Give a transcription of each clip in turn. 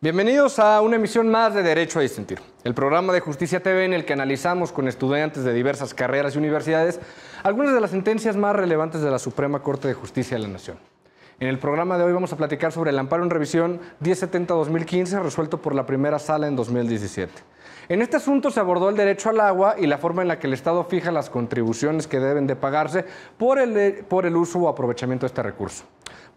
Bienvenidos a una emisión más de Derecho a Disentir, el programa de Justicia TV en el que analizamos con estudiantes de diversas carreras y universidades algunas de las sentencias más relevantes de la Suprema Corte de Justicia de la Nación. En el programa de hoy vamos a platicar sobre el amparo en revisión 1070-2015 resuelto por la primera sala en 2017. En este asunto se abordó el derecho al agua y la forma en la que el Estado fija las contribuciones que deben de pagarse por el, por el uso o aprovechamiento de este recurso.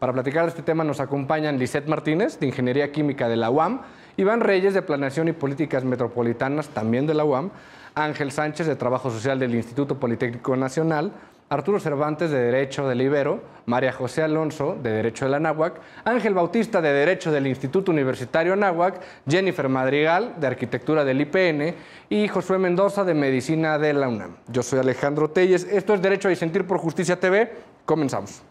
Para platicar de este tema nos acompañan Lisette Martínez, de Ingeniería Química de la UAM, Iván Reyes, de Planeación y Políticas Metropolitanas, también de la UAM, Ángel Sánchez, de Trabajo Social del Instituto Politécnico Nacional, Arturo Cervantes de Derecho del Ibero, María José Alonso de Derecho de la Náhuac, Ángel Bautista de Derecho del Instituto Universitario Náhuac, Jennifer Madrigal de Arquitectura del IPN y Josué Mendoza de Medicina de la UNAM. Yo soy Alejandro Telles, esto es Derecho a Sentir por Justicia TV, comenzamos.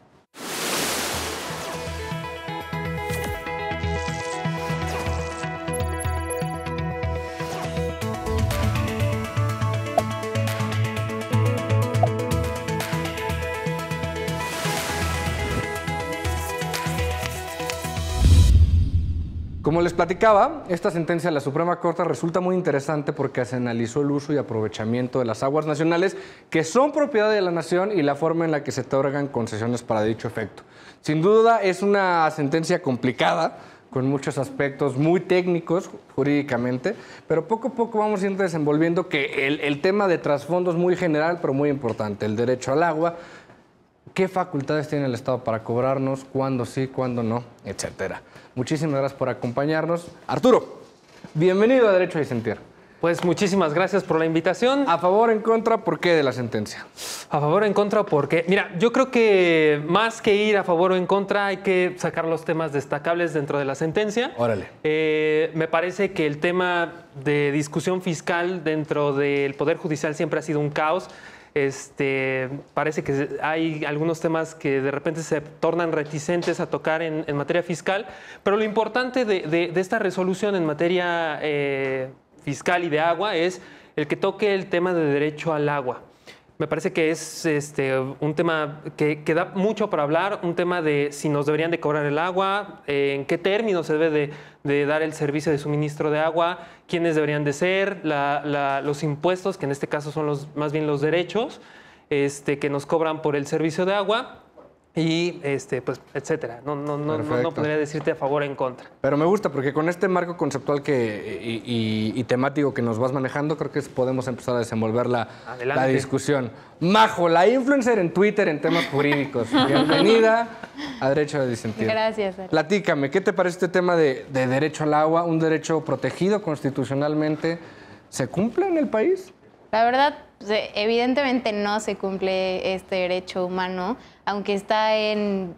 les platicaba, esta sentencia de la Suprema Corte resulta muy interesante porque se analizó el uso y aprovechamiento de las aguas nacionales que son propiedad de la nación y la forma en la que se otorgan concesiones para dicho efecto. Sin duda es una sentencia complicada, con muchos aspectos muy técnicos jurídicamente, pero poco a poco vamos a ir desenvolviendo que el, el tema de trasfondo es muy general, pero muy importante. El derecho al agua, qué facultades tiene el Estado para cobrarnos, cuándo sí, cuándo no, etcétera. Muchísimas gracias por acompañarnos. Arturo, bienvenido a Derecho a Disentir. Pues muchísimas gracias por la invitación. ¿A favor, en contra, por qué de la sentencia? A favor, en contra, por qué? mira, yo creo que más que ir a favor o en contra, hay que sacar los temas destacables dentro de la sentencia. Órale. Eh, me parece que el tema de discusión fiscal dentro del Poder Judicial siempre ha sido un caos. Este, parece que hay algunos temas que de repente se tornan reticentes a tocar en, materia fiscal, pero lo importante de, esta resolución en materia eh, fiscal y de agua es el que toque el tema de derecho al agua. Me parece que es este, un tema que, queda da mucho para hablar, un tema de si nos deberían de cobrar el agua, eh, en qué términos se debe de, dar el servicio de suministro de agua, quiénes deberían de ser, los impuestos, que en este caso son los, más bien los derechos este, que nos cobran por el servicio de agua y este, pues, etcétera. No, no, no, no, podría decirte a favor o en contra. Pero me gusta, porque con este marco conceptual que, y, temático que nos vas manejando, creo que podemos empezar a desenvolver la, discusión. Majo, la influencer en Twitter en temas jurídicos. Bienvenida a Derecho de Disentir. Gracias. Platícame, ¿qué te parece este tema de, de derecho al agua, un derecho protegido constitucionalmente? ¿Se cumple en el país? La verdad, evidentemente no se cumple este derecho humano, aunque está en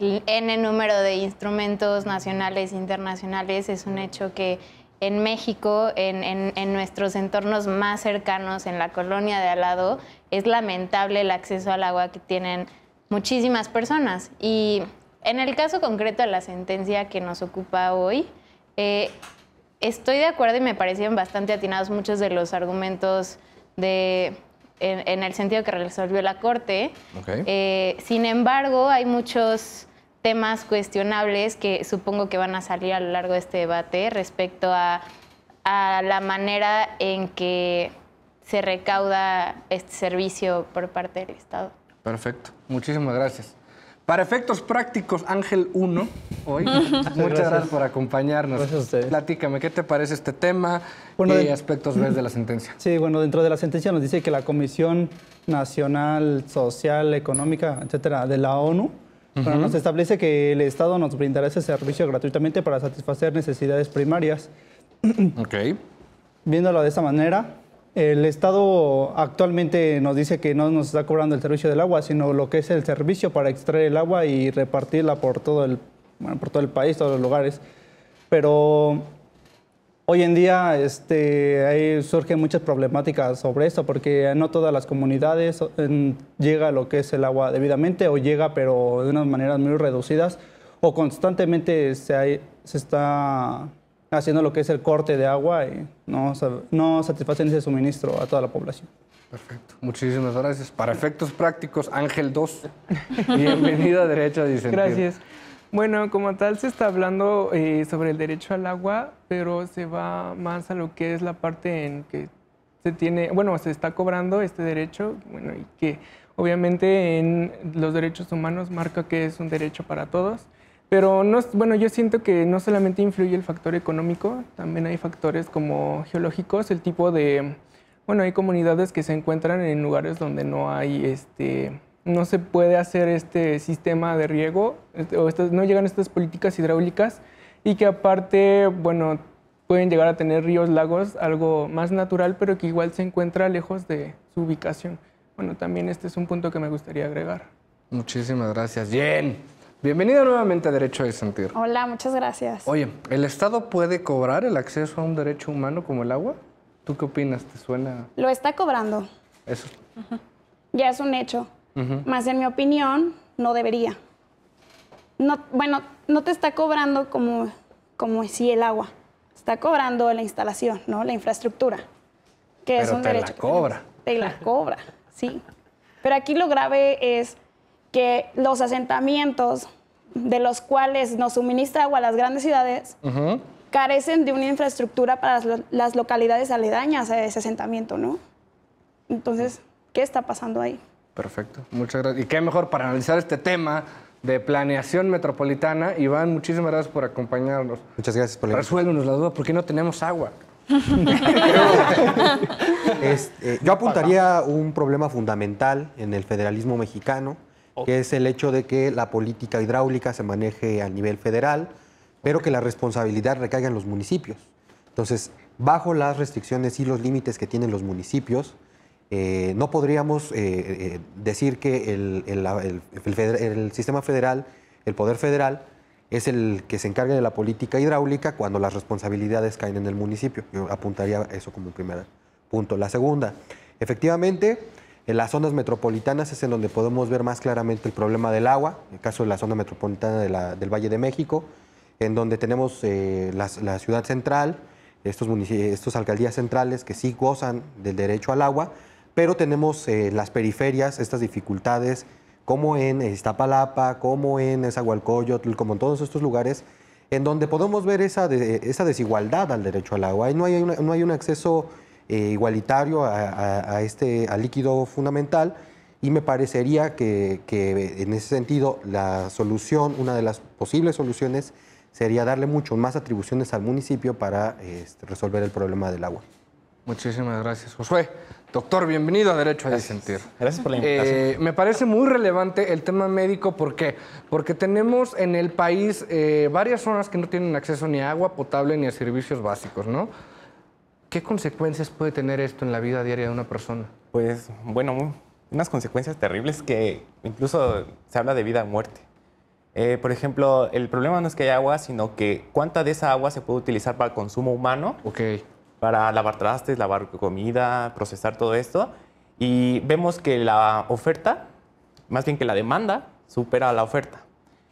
en el número de instrumentos nacionales e internacionales es un hecho que en México, en, nuestros entornos más cercanos, en la colonia de al lado, es lamentable el acceso al agua que tienen muchísimas personas. Y en el caso concreto de la sentencia que nos ocupa hoy, eh, estoy de acuerdo y me parecieron bastante atinados muchos de los argumentos de, en, el sentido que resolvió la Corte. Eh, sin embargo, hay muchos temas cuestionables que supongo que van a salir a lo largo de este debate respecto a la manera en que se recauda este servicio por parte del Estado. Perfecto. Muchísimas gracias. Para efectos prácticos, Ángel 1, hoy. Muchas gracias. por acompañarnos. Gracias a ustedes. Platícame, ¿qué te parece este tema? ¿Qué aspectos ves de la sentencia? Sí, bueno, dentro de la sentencia nos dice que la Comisión Nacional, Social, Económica, etcétera, de la ONU, nos establece que el Estado nos brindará ese servicio gratuitamente para satisfacer necesidades primarias. ok. Viéndolo de esa manera, el Estado actualmente nos dice que no nos está cobrando el servicio del agua, sino lo que es el servicio para extraer el agua y repartirla por todo el, por todo el país, todos los lugares. Pero hoy en día este, surgen muchas problemáticas sobre esto, porque no todas las comunidades llega lo que es el agua debidamente, o llega pero de unas maneras muy reducidas, o constantemente se, hay, se está haciendo lo que es el corte de agua y no, no satisfacen ese suministro a toda la población. Perfecto. Muchísimas gracias. Para efectos prácticos, Ángel 2. Bienvenido a Derecho Gracias. Bueno, como tal se está hablando eh, sobre el derecho al agua, pero se va más a lo que es la parte en que se tiene, bueno, se está cobrando este derecho, bueno, y que obviamente en los derechos humanos marca que es un derecho para todos. Pero no, bueno, yo siento que no solamente influye el factor económico, también hay factores como geológicos, el tipo de, bueno, hay comunidades que se encuentran en lugares donde no hay, este, no se puede hacer este sistema de riego, este, o estas, no llegan estas políticas hidráulicas y que aparte, bueno, pueden llegar a tener ríos, lagos, algo más natural, pero que igual se encuentra lejos de su ubicación. Bueno, también este es un punto que me gustaría agregar. Muchísimas gracias. Bien. Bienvenida nuevamente a Derecho de Sentir. Hola, muchas gracias. Oye, ¿el Estado puede cobrar el acceso a un derecho humano como el agua? ¿Tú qué opinas? ¿Te suena? Lo está cobrando. Eso. Ya es un hecho. Más en mi opinión, no debería. No, bueno, no te está cobrando como, como si el agua. Está cobrando la instalación, ¿no? La infraestructura. Que es un te derecho. La cobra. Te la cobra, sí. Pero aquí lo grave es que los asentamientos de los cuales nos suministra agua las grandes ciudades carecen de una infraestructura para las, localidades aledañas a ese asentamiento, ¿no? Entonces, ¿qué está pasando ahí? Perfecto, muchas gracias. Y qué mejor para analizar este tema de planeación metropolitana. Iván, muchísimas gracias por acompañarnos. Muchas gracias por la Resuélvenos la duda, ¿por qué no tenemos agua? Este, eh, yo apuntaría un problema fundamental en el federalismo mexicano, que es el hecho de que la política hidráulica se maneje a nivel federal, pero que la responsabilidad recaiga en los municipios. Entonces, bajo las restricciones y los límites que tienen los municipios, eh, no podríamos eh, eh, decir que el, sistema federal, el poder federal, es el que se encarga de la política hidráulica cuando las responsabilidades caen en el municipio. Yo apuntaría eso como un primer punto. La segunda, efectivamente, en las zonas metropolitanas es en donde podemos ver más claramente el problema del agua, en el caso de la zona metropolitana del Valle de México, en donde tenemos eh, la, ciudad central, estos, alcaldías centrales que sí gozan del derecho al agua, pero tenemos eh, las periferias estas dificultades, como en Iztapalapa, como en Esahualcoyotl, como en todos estos lugares, en donde podemos ver esa, desigualdad al derecho al agua. Y no hay un acceso eh, igualitario a, a este líquido fundamental y me parecería que, en ese sentido la solución, una de las posibles soluciones sería darle mucho más atribuciones al municipio para este, resolver el problema del agua. Muchísimas gracias, Josué. Doctor, bienvenido a Derecho a Disentir. Gracias por la eh, invitación. me parece muy relevante el tema médico, ¿por qué? Porque tenemos en el país eh, varias zonas que no tienen acceso ni a agua potable ni a servicios básicos, ¿no? ¿Qué consecuencias puede tener esto en la vida diaria de una persona? Pues bueno, unas consecuencias terribles que incluso se habla de vida o muerte. Eh, por ejemplo, el problema no es que haya agua, sino que cuánta de esa agua se puede utilizar para el consumo humano. Para lavar trastes, lavar comida, procesar todo esto. Y vemos que la oferta, más bien que la demanda, supera la oferta.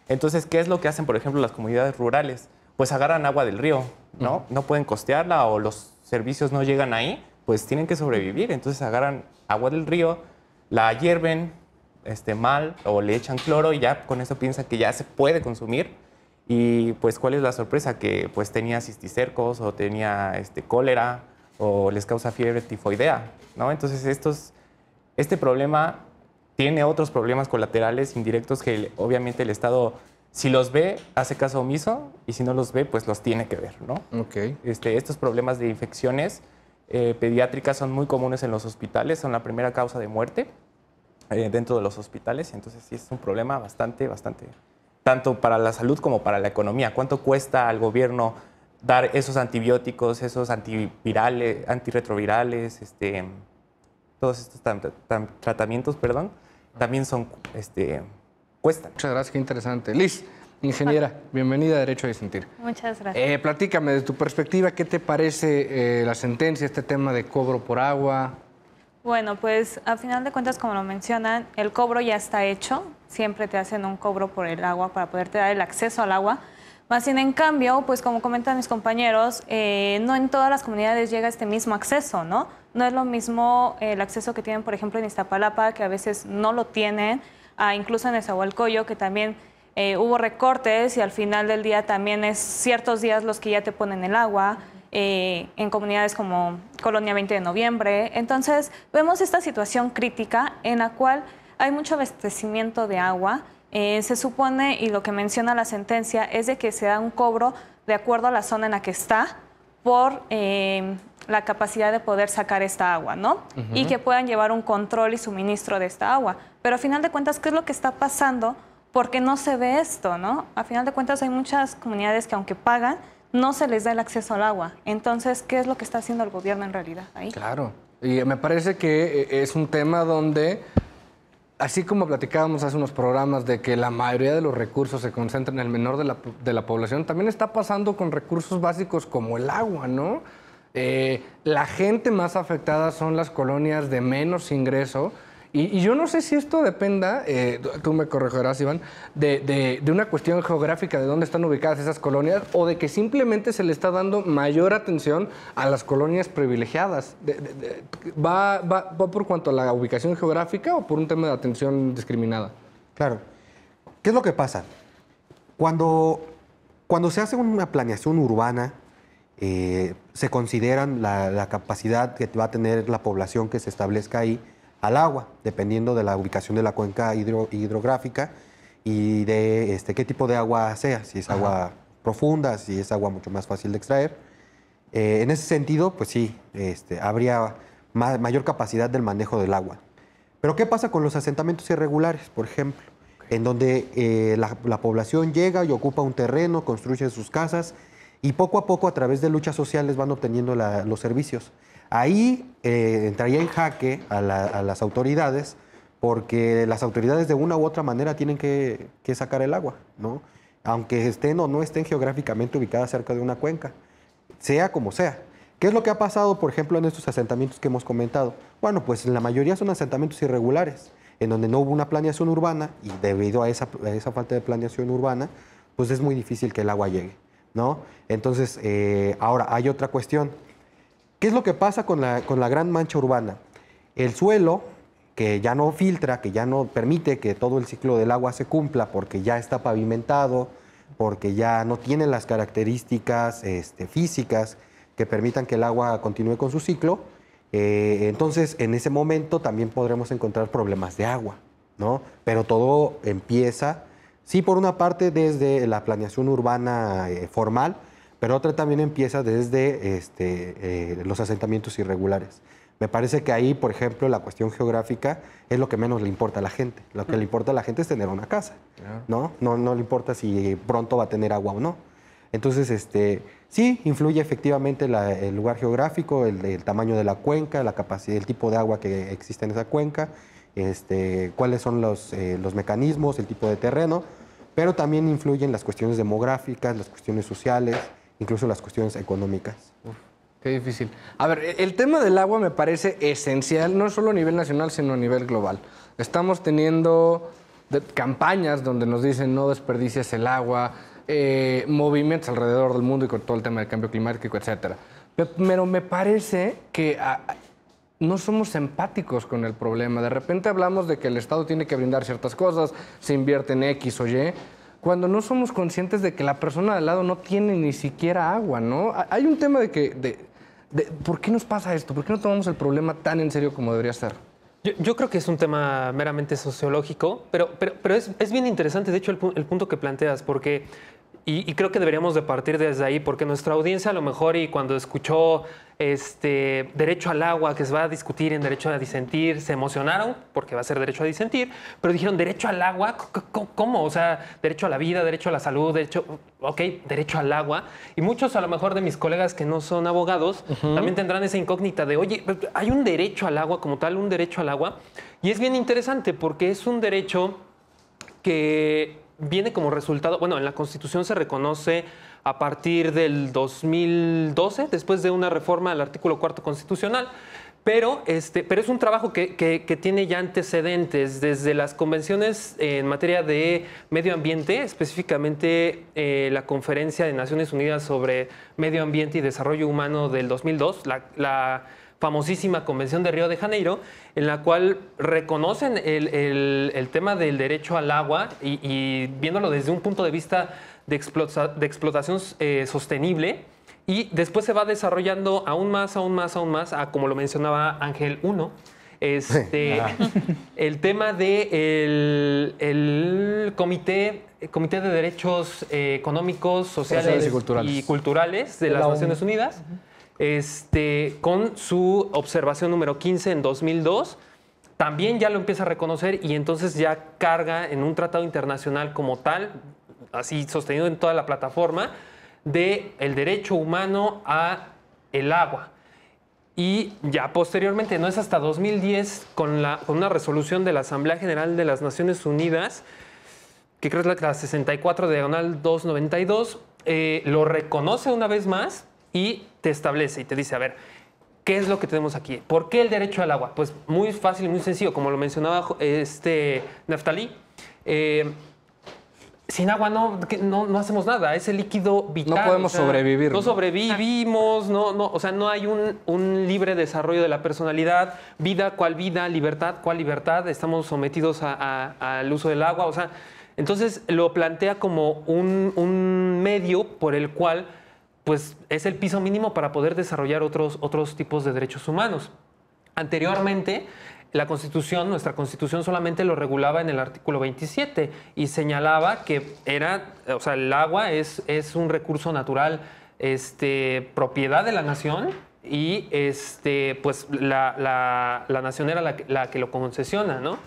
Entonces, ¿qué es lo que hacen, por ejemplo, las comunidades rurales? Pues agarran agua del río, ¿no? No pueden costearla o los servicios no llegan ahí, pues tienen que sobrevivir. Entonces agarran agua del río, la hierven este, mal o le echan cloro y ya con eso piensan que ya se puede consumir. Y pues cuál es la sorpresa, que pues tenía cisticercos o tenía este, cólera o les causa fiebre tifoidea, ¿no? Entonces estos, este problema tiene otros problemas colaterales indirectos que obviamente el Estado si los ve, hace caso omiso y si no los ve, pues los tiene que ver, ¿no? Okay. Este, estos problemas de infecciones eh, pediátricas son muy comunes en los hospitales, son la primera causa de muerte eh, dentro de los hospitales, entonces sí es un problema bastante, bastante, tanto para la salud como para la economía. ¿Cuánto cuesta al gobierno dar esos antibióticos, esos antivirales, antirretrovirales, este, todos estos tratamientos, perdón, también son este, Muchas gracias, qué interesante. Liz, ingeniera, bienvenida a Derecho a sentir Muchas gracias. Eh, platícame, de tu perspectiva, ¿qué te parece eh, la sentencia, este tema de cobro por agua? Bueno, pues a final de cuentas, como lo mencionan, el cobro ya está hecho. Siempre te hacen un cobro por el agua para poderte dar el acceso al agua. Más bien, en cambio, pues como comentan mis compañeros, eh, no en todas las comunidades llega este mismo acceso, ¿no? No es lo mismo el acceso que tienen, por ejemplo, en Iztapalapa, que a veces no lo tienen, incluso en Esahualcoyo, que también eh, hubo recortes y al final del día también es ciertos días los que ya te ponen el agua. Eh, en comunidades como Colonia 20 de Noviembre. Entonces, vemos esta situación crítica en la cual hay mucho abastecimiento de agua. Eh, se supone, y lo que menciona la sentencia, es de que se da un cobro de acuerdo a la zona en la que está por la capacidad de poder sacar esta agua, ¿no? Y que puedan llevar un control y suministro de esta agua. Pero a final de cuentas, ¿qué es lo que está pasando? Porque no se ve esto, ¿no? A final de cuentas, hay muchas comunidades que aunque pagan, no se les da el acceso al agua. Entonces, ¿qué es lo que está haciendo el gobierno en realidad ahí? Claro. Y me parece que eh, es un tema donde así como platicábamos hace unos programas de que la mayoría de los recursos se concentran en el menor de la, de la, población, también está pasando con recursos básicos como el agua, ¿no? Eh, la gente más afectada son las colonias de menos ingreso. Y, yo no sé si esto dependa, eh, tú me corregirás, Iván, de, una cuestión geográfica de dónde están ubicadas esas colonias o de que simplemente se le está dando mayor atención a las colonias privilegiadas. ¿va, por cuanto a la ubicación geográfica o por un tema de atención discriminada? Claro. ¿Qué es lo que pasa? Cuando, cuando se hace una planeación urbana, eh, se consideran la, capacidad que va a tener la población que se establezca ahí al agua, dependiendo de la ubicación de la cuenca hidrográfica y de este, qué tipo de agua sea, si es agua profunda, si es agua mucho más fácil de extraer. Eh, en ese sentido, pues sí, este, habría mayor capacidad del manejo del agua. Pero ¿qué pasa con los asentamientos irregulares, por ejemplo? En donde eh, la población llega y ocupa un terreno, construye sus casas, y poco a poco a través de luchas sociales van obteniendo los servicios. Ahí eh, entraría en jaque a, las autoridades porque las autoridades de una u otra manera tienen que, sacar el agua, ¿no? aunque estén o no estén geográficamente ubicadas cerca de una cuenca, sea como sea. ¿Qué es lo que ha pasado, por ejemplo, en estos asentamientos que hemos comentado? Bueno, pues la mayoría son asentamientos irregulares, en donde no hubo una planeación urbana y debido a esa, a esa falta de planeación urbana, pues es muy difícil que el agua llegue. Entonces, eh, ahora hay otra cuestión. ¿Qué es lo que pasa con la, gran mancha urbana? El suelo, que ya no filtra, que ya no permite que todo el ciclo del agua se cumpla porque ya está pavimentado, porque ya no tiene las características este, físicas que permitan que el agua continúe con su ciclo, eh, entonces en ese momento también podremos encontrar problemas de agua, ¿no? Pero todo empieza Sí, por una parte desde la planeación urbana eh, formal, pero otra también empieza desde este, eh, los asentamientos irregulares. Me parece que ahí, por ejemplo, la cuestión geográfica es lo que menos le importa a la gente. Lo que le importa a la gente es tener una casa, ¿no? No, le importa si pronto va a tener agua o no. Entonces, este, sí, influye efectivamente el lugar geográfico, el, tamaño de la cuenca, la capacidad, el tipo de agua que existe en esa cuenca, este, cuáles son eh, los, mecanismos, el tipo de terreno, pero también influyen las cuestiones demográficas, las cuestiones sociales, incluso las cuestiones económicas. qué difícil. A ver, e-, el tema del agua me parece esencial, no solo a nivel nacional, sino a nivel global. Estamos teniendo campañas donde nos dicen no desperdicies el agua, eh, movimientos alrededor del mundo y con todo el tema del cambio climático, etc. Pero me parece que no somos empáticos con el problema. De repente hablamos de que el Estado tiene que brindar ciertas cosas, se invierte en X o Y, cuando no somos conscientes de que la persona de al lado no tiene ni siquiera agua, ¿no? Hay un tema de que... ¿Por qué nos pasa esto? ¿Por qué no tomamos el problema tan en serio como debería ser? Yo, creo que es un tema meramente sociológico, pero, pero, pero es, bien interesante, de hecho, el, punto que planteas, porque y, y, creo que deberíamos de partir desde ahí, porque nuestra audiencia a lo mejor y cuando escuchó este, derecho al agua que se va a discutir en derecho a disentir, se emocionaron porque va a ser derecho a disentir, pero dijeron derecho al agua, ¿cómo? O sea, derecho a la vida, derecho a la salud, derecho, ok, derecho al agua. Y muchos a lo mejor de mis colegas que no son abogados también tendrán esa incógnita de, oye, hay un derecho al agua como tal, un derecho al agua. Y es bien interesante porque es un derecho que viene como resultado, bueno, en la Constitución se reconoce a partir del 2012, después de una reforma al artículo cuarto constitucional. Pero, este, pero es un trabajo que, tiene ya antecedentes desde las convenciones en materia de medio ambiente, específicamente eh, la Conferencia de Naciones Unidas sobre Medio Ambiente y Desarrollo Humano del 2002, la, famosísima Convención de Río de Janeiro, en la cual reconocen el, tema del derecho al agua y, y viéndolo desde un punto de vista de, explotación eh, sostenible y después se va desarrollando aún más, aún más, aún más, a, como lo mencionaba Ángel 1. Este, ah. El tema del de el comité, comité de Derechos eh, Económicos, Sociales, y, culturales. de, las Naciones Unidas, este, con su observación número 15 en 2002, también ya lo empieza a reconocer y entonces ya carga en un tratado internacional como tal, así sostenido en toda la plataforma, de el derecho humano a el agua. Y ya posteriormente, no es hasta 2010, con, una resolución de la Asamblea General de las Naciones Unidas, que creo que es la 64 diagonal 292, eh, lo reconoce una vez más y te establece y te dice, a ver, ¿qué es lo que tenemos aquí? ¿Por qué el derecho al agua? Pues muy fácil, y muy sencillo, como lo mencionaba eh, este Naftali eh, sin agua no, no, hacemos nada, Ese líquido vital. No podemos sobrevivir. No sobrevivimos, no, no, o sea, no hay un, libre desarrollo de la personalidad, vida, cuál vida, libertad, cuál libertad, estamos sometidos al uso del agua, o sea, entonces lo plantea como un, un, medio por el cual, pues, es el piso mínimo para poder desarrollar otros, otros tipos de derechos humanos. Anteriormente la Constitución, nuestra Constitución solamente lo regulaba en el artículo 27 y señalaba que era, o sea, el agua es, es un recurso natural, este, propiedad de la nación y este, pues la, nación era la, la que lo concesiona, ¿no?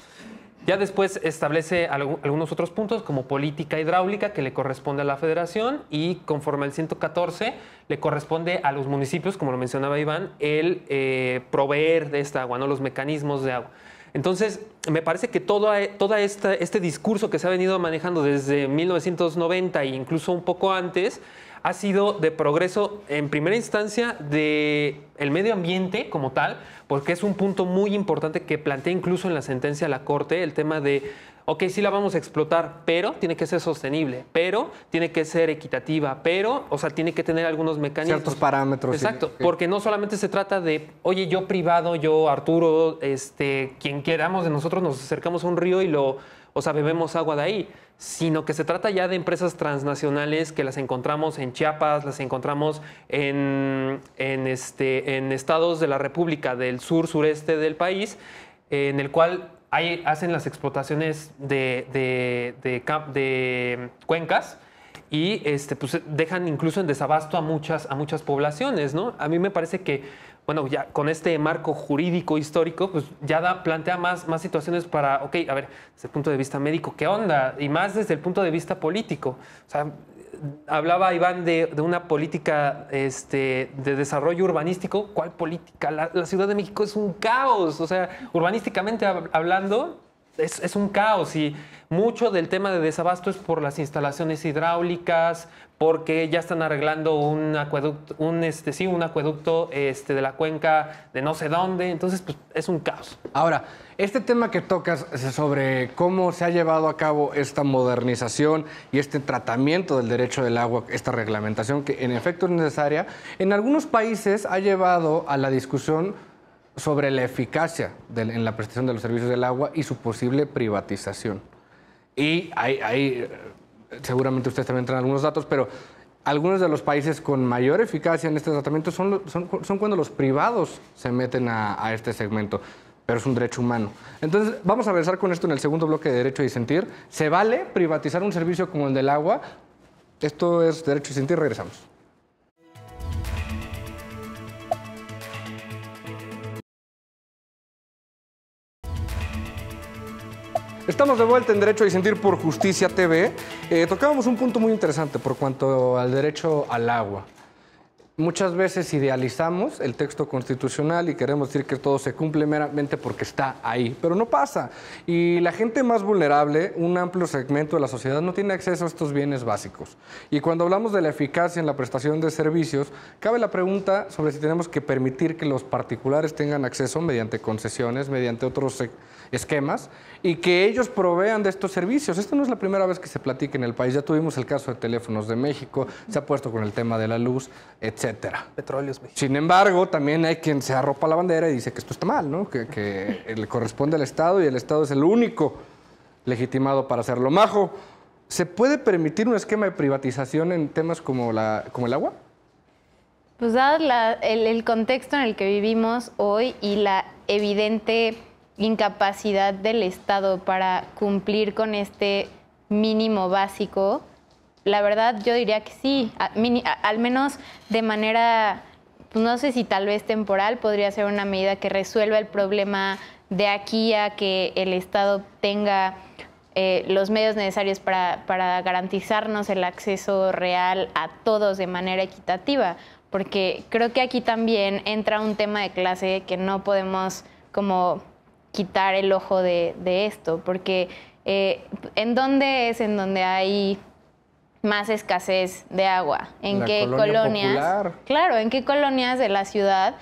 Ya después establece algunos otros puntos como política hidráulica que le corresponde a la federación y conforme al 114 le corresponde a los municipios, como lo mencionaba Iván, el eh, proveer de esta agua, ¿no? los mecanismos de agua. Entonces, me parece que todo, este discurso que se ha venido manejando desde 1990 e incluso un poco antes, ha sido de progreso en primera instancia de el medio ambiente como tal, porque es un punto muy importante que plantea incluso en la sentencia de la Corte el tema de ok, sí la vamos a explotar, pero tiene que ser sostenible, pero tiene que ser equitativa, pero, o sea, tiene que tener algunos mecanismos. Ciertos parámetros. Exacto, porque no solamente se trata de, oye, yo privado, yo Arturo, este, quien queramos de nosotros nos acercamos a un río y lo o sea, bebemos agua de ahí, sino que se trata ya de empresas transnacionales que las encontramos en Chiapas, las encontramos en, en, este, en estados de la República del sur, sureste del país, en el cual hay, hacen las explotaciones de, de, de, cuencas y este, pues, dejan incluso en desabasto a muchas, a muchas poblaciones, ¿no? A mí me parece que bueno, ya con este marco jurídico histórico, pues ya plantea más, más situaciones para, ok, a ver, desde el punto de vista médico, ¿qué onda? Y más desde el punto de vista político. O sea, hablaba Iván de, una política este, de desarrollo urbanístico. ¿Cuál política? la, Ciudad de México es un caos. O sea, urbanísticamente hablando, es, un caos y mucho del tema de desabasto es por las instalaciones hidráulicas, porque ya están arreglando un acueducto, un, este, sí, un acueducto este, de la cuenca de no sé dónde, entonces pues, es un caos. Ahora, este tema que tocas sobre cómo se ha llevado a cabo esta modernización y este tratamiento del derecho del agua, esta reglamentación que en efecto es necesaria, en algunos países ha llevado a la discusión sobre la eficacia en la prestación de los servicios del agua y su posible privatización. Y hay, eh, seguramente ustedes también traen algunos datos, pero algunos de los países con mayor eficacia en este tratamiento son, cuando los privados se meten a, a, este segmento, pero es un derecho humano. Entonces, vamos a regresar con esto en el segundo bloque de Derecho y Sentir. ¿Se vale privatizar un servicio como el del agua? Esto es Derecho y Sentir, regresamos. Estamos de vuelta en Derecho a sentir por Justicia TV. Eh, tocábamos un punto muy interesante por cuanto al derecho al agua. Muchas veces idealizamos el texto constitucional y queremos decir que todo se cumple meramente porque está ahí, pero no pasa. Y la gente más vulnerable, un amplio segmento de la sociedad, no tiene acceso a estos bienes básicos. Y cuando hablamos de la eficacia en la prestación de servicios, cabe la pregunta sobre si tenemos que permitir que los particulares tengan acceso mediante concesiones, mediante otros eh, esquemas, y que ellos provean de estos servicios. Esta no es la primera vez que se platica en el país. Ya tuvimos el caso de teléfonos de México, se ha puesto con el tema de la luz, etcétera. Petróleos México. Sin embargo, también hay quien se arropa la bandera y dice que esto está mal, ¿no? Que, le corresponde al Estado y el Estado es el único legitimado para hacerlo. Majo, ¿se puede permitir un esquema de privatización en temas como, la, como el agua? Pues dado el contexto en el que vivimos hoy y la evidente incapacidad del Estado para cumplir con este mínimo básico, la verdad yo diría que sí, al menos de manera, pues, no sé si tal vez temporal, podría ser una medida que resuelva el problema de aquí a que el Estado tenga eh, los medios necesarios para, para garantizarnos el acceso real a todos de manera equitativa, porque creo que aquí también entra un tema de clase que no podemos como quitar el ojo de, esto, porque eh, ¿en dónde es en donde hay más escasez de agua? ¿En qué colonias? Claro, ¿en qué colonias de la ciudad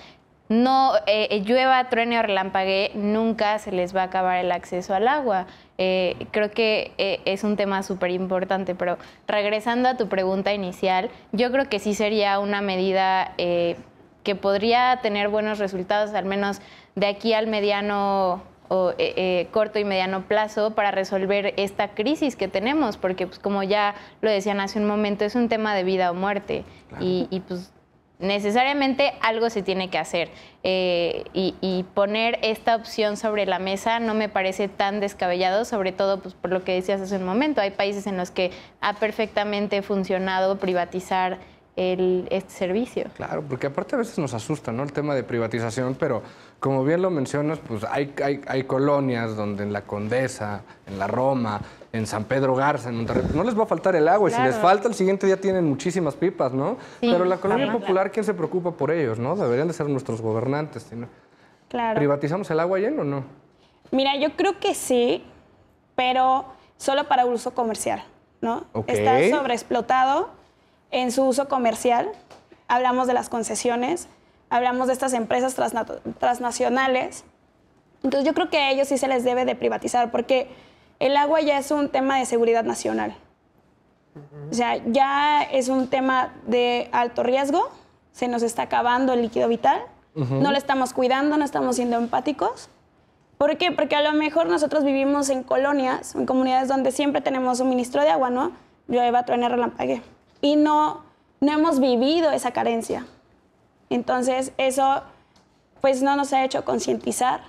no eh, eh, llueva, truene o relampague, nunca se les va a acabar el acceso al agua? creo que es un tema súper importante, pero regresando a tu pregunta inicial, yo creo que sí sería una medida que podría tener buenos resultados, al menos de aquí al mediano o, eh, eh, corto y mediano plazo para resolver esta crisis que tenemos, porque pues, como ya lo decían hace un momento, es un tema de vida o muerte y, pues necesariamente algo se tiene que hacer eh, y, poner esta opción sobre la mesa no me parece tan descabellado, sobre todo pues, por lo que decías hace un momento, hay países en los que ha perfectamente funcionado privatizar el, este servicio. Claro, porque aparte a veces nos asusta ¿no? el tema de privatización, pero como bien lo mencionas, pues hay, hay, colonias donde en la Condesa, en la Roma, en San Pedro Garza, en Monterrey, no les va a faltar el agua y si les falta el siguiente día tienen muchísimas pipas, ¿no? pero la colonia popular, ¿quién se preocupa por ellos, no? Deberían de ser nuestros gobernantes. Claro. ¿Privatizamos el agua y o no? Mira, yo creo que sí, pero solo para uso comercial, ¿no? Está sobreexplotado en su uso comercial, hablamos de las concesiones, hablamos de estas empresas transnacionales. Entonces yo creo que a ellos sí se les debe de privatizar porque el agua ya es un tema de seguridad nacional. O sea, ya es un tema de alto riesgo, se nos está acabando el líquido vital, no lo estamos cuidando, no estamos siendo empáticos. ¿Por qué? Porque a lo mejor nosotros vivimos en colonias, en comunidades donde siempre tenemos suministro de agua, ¿no? Llueva, la relampague y no, no hemos vivido esa carencia. Entonces eso pues no nos ha hecho concientizar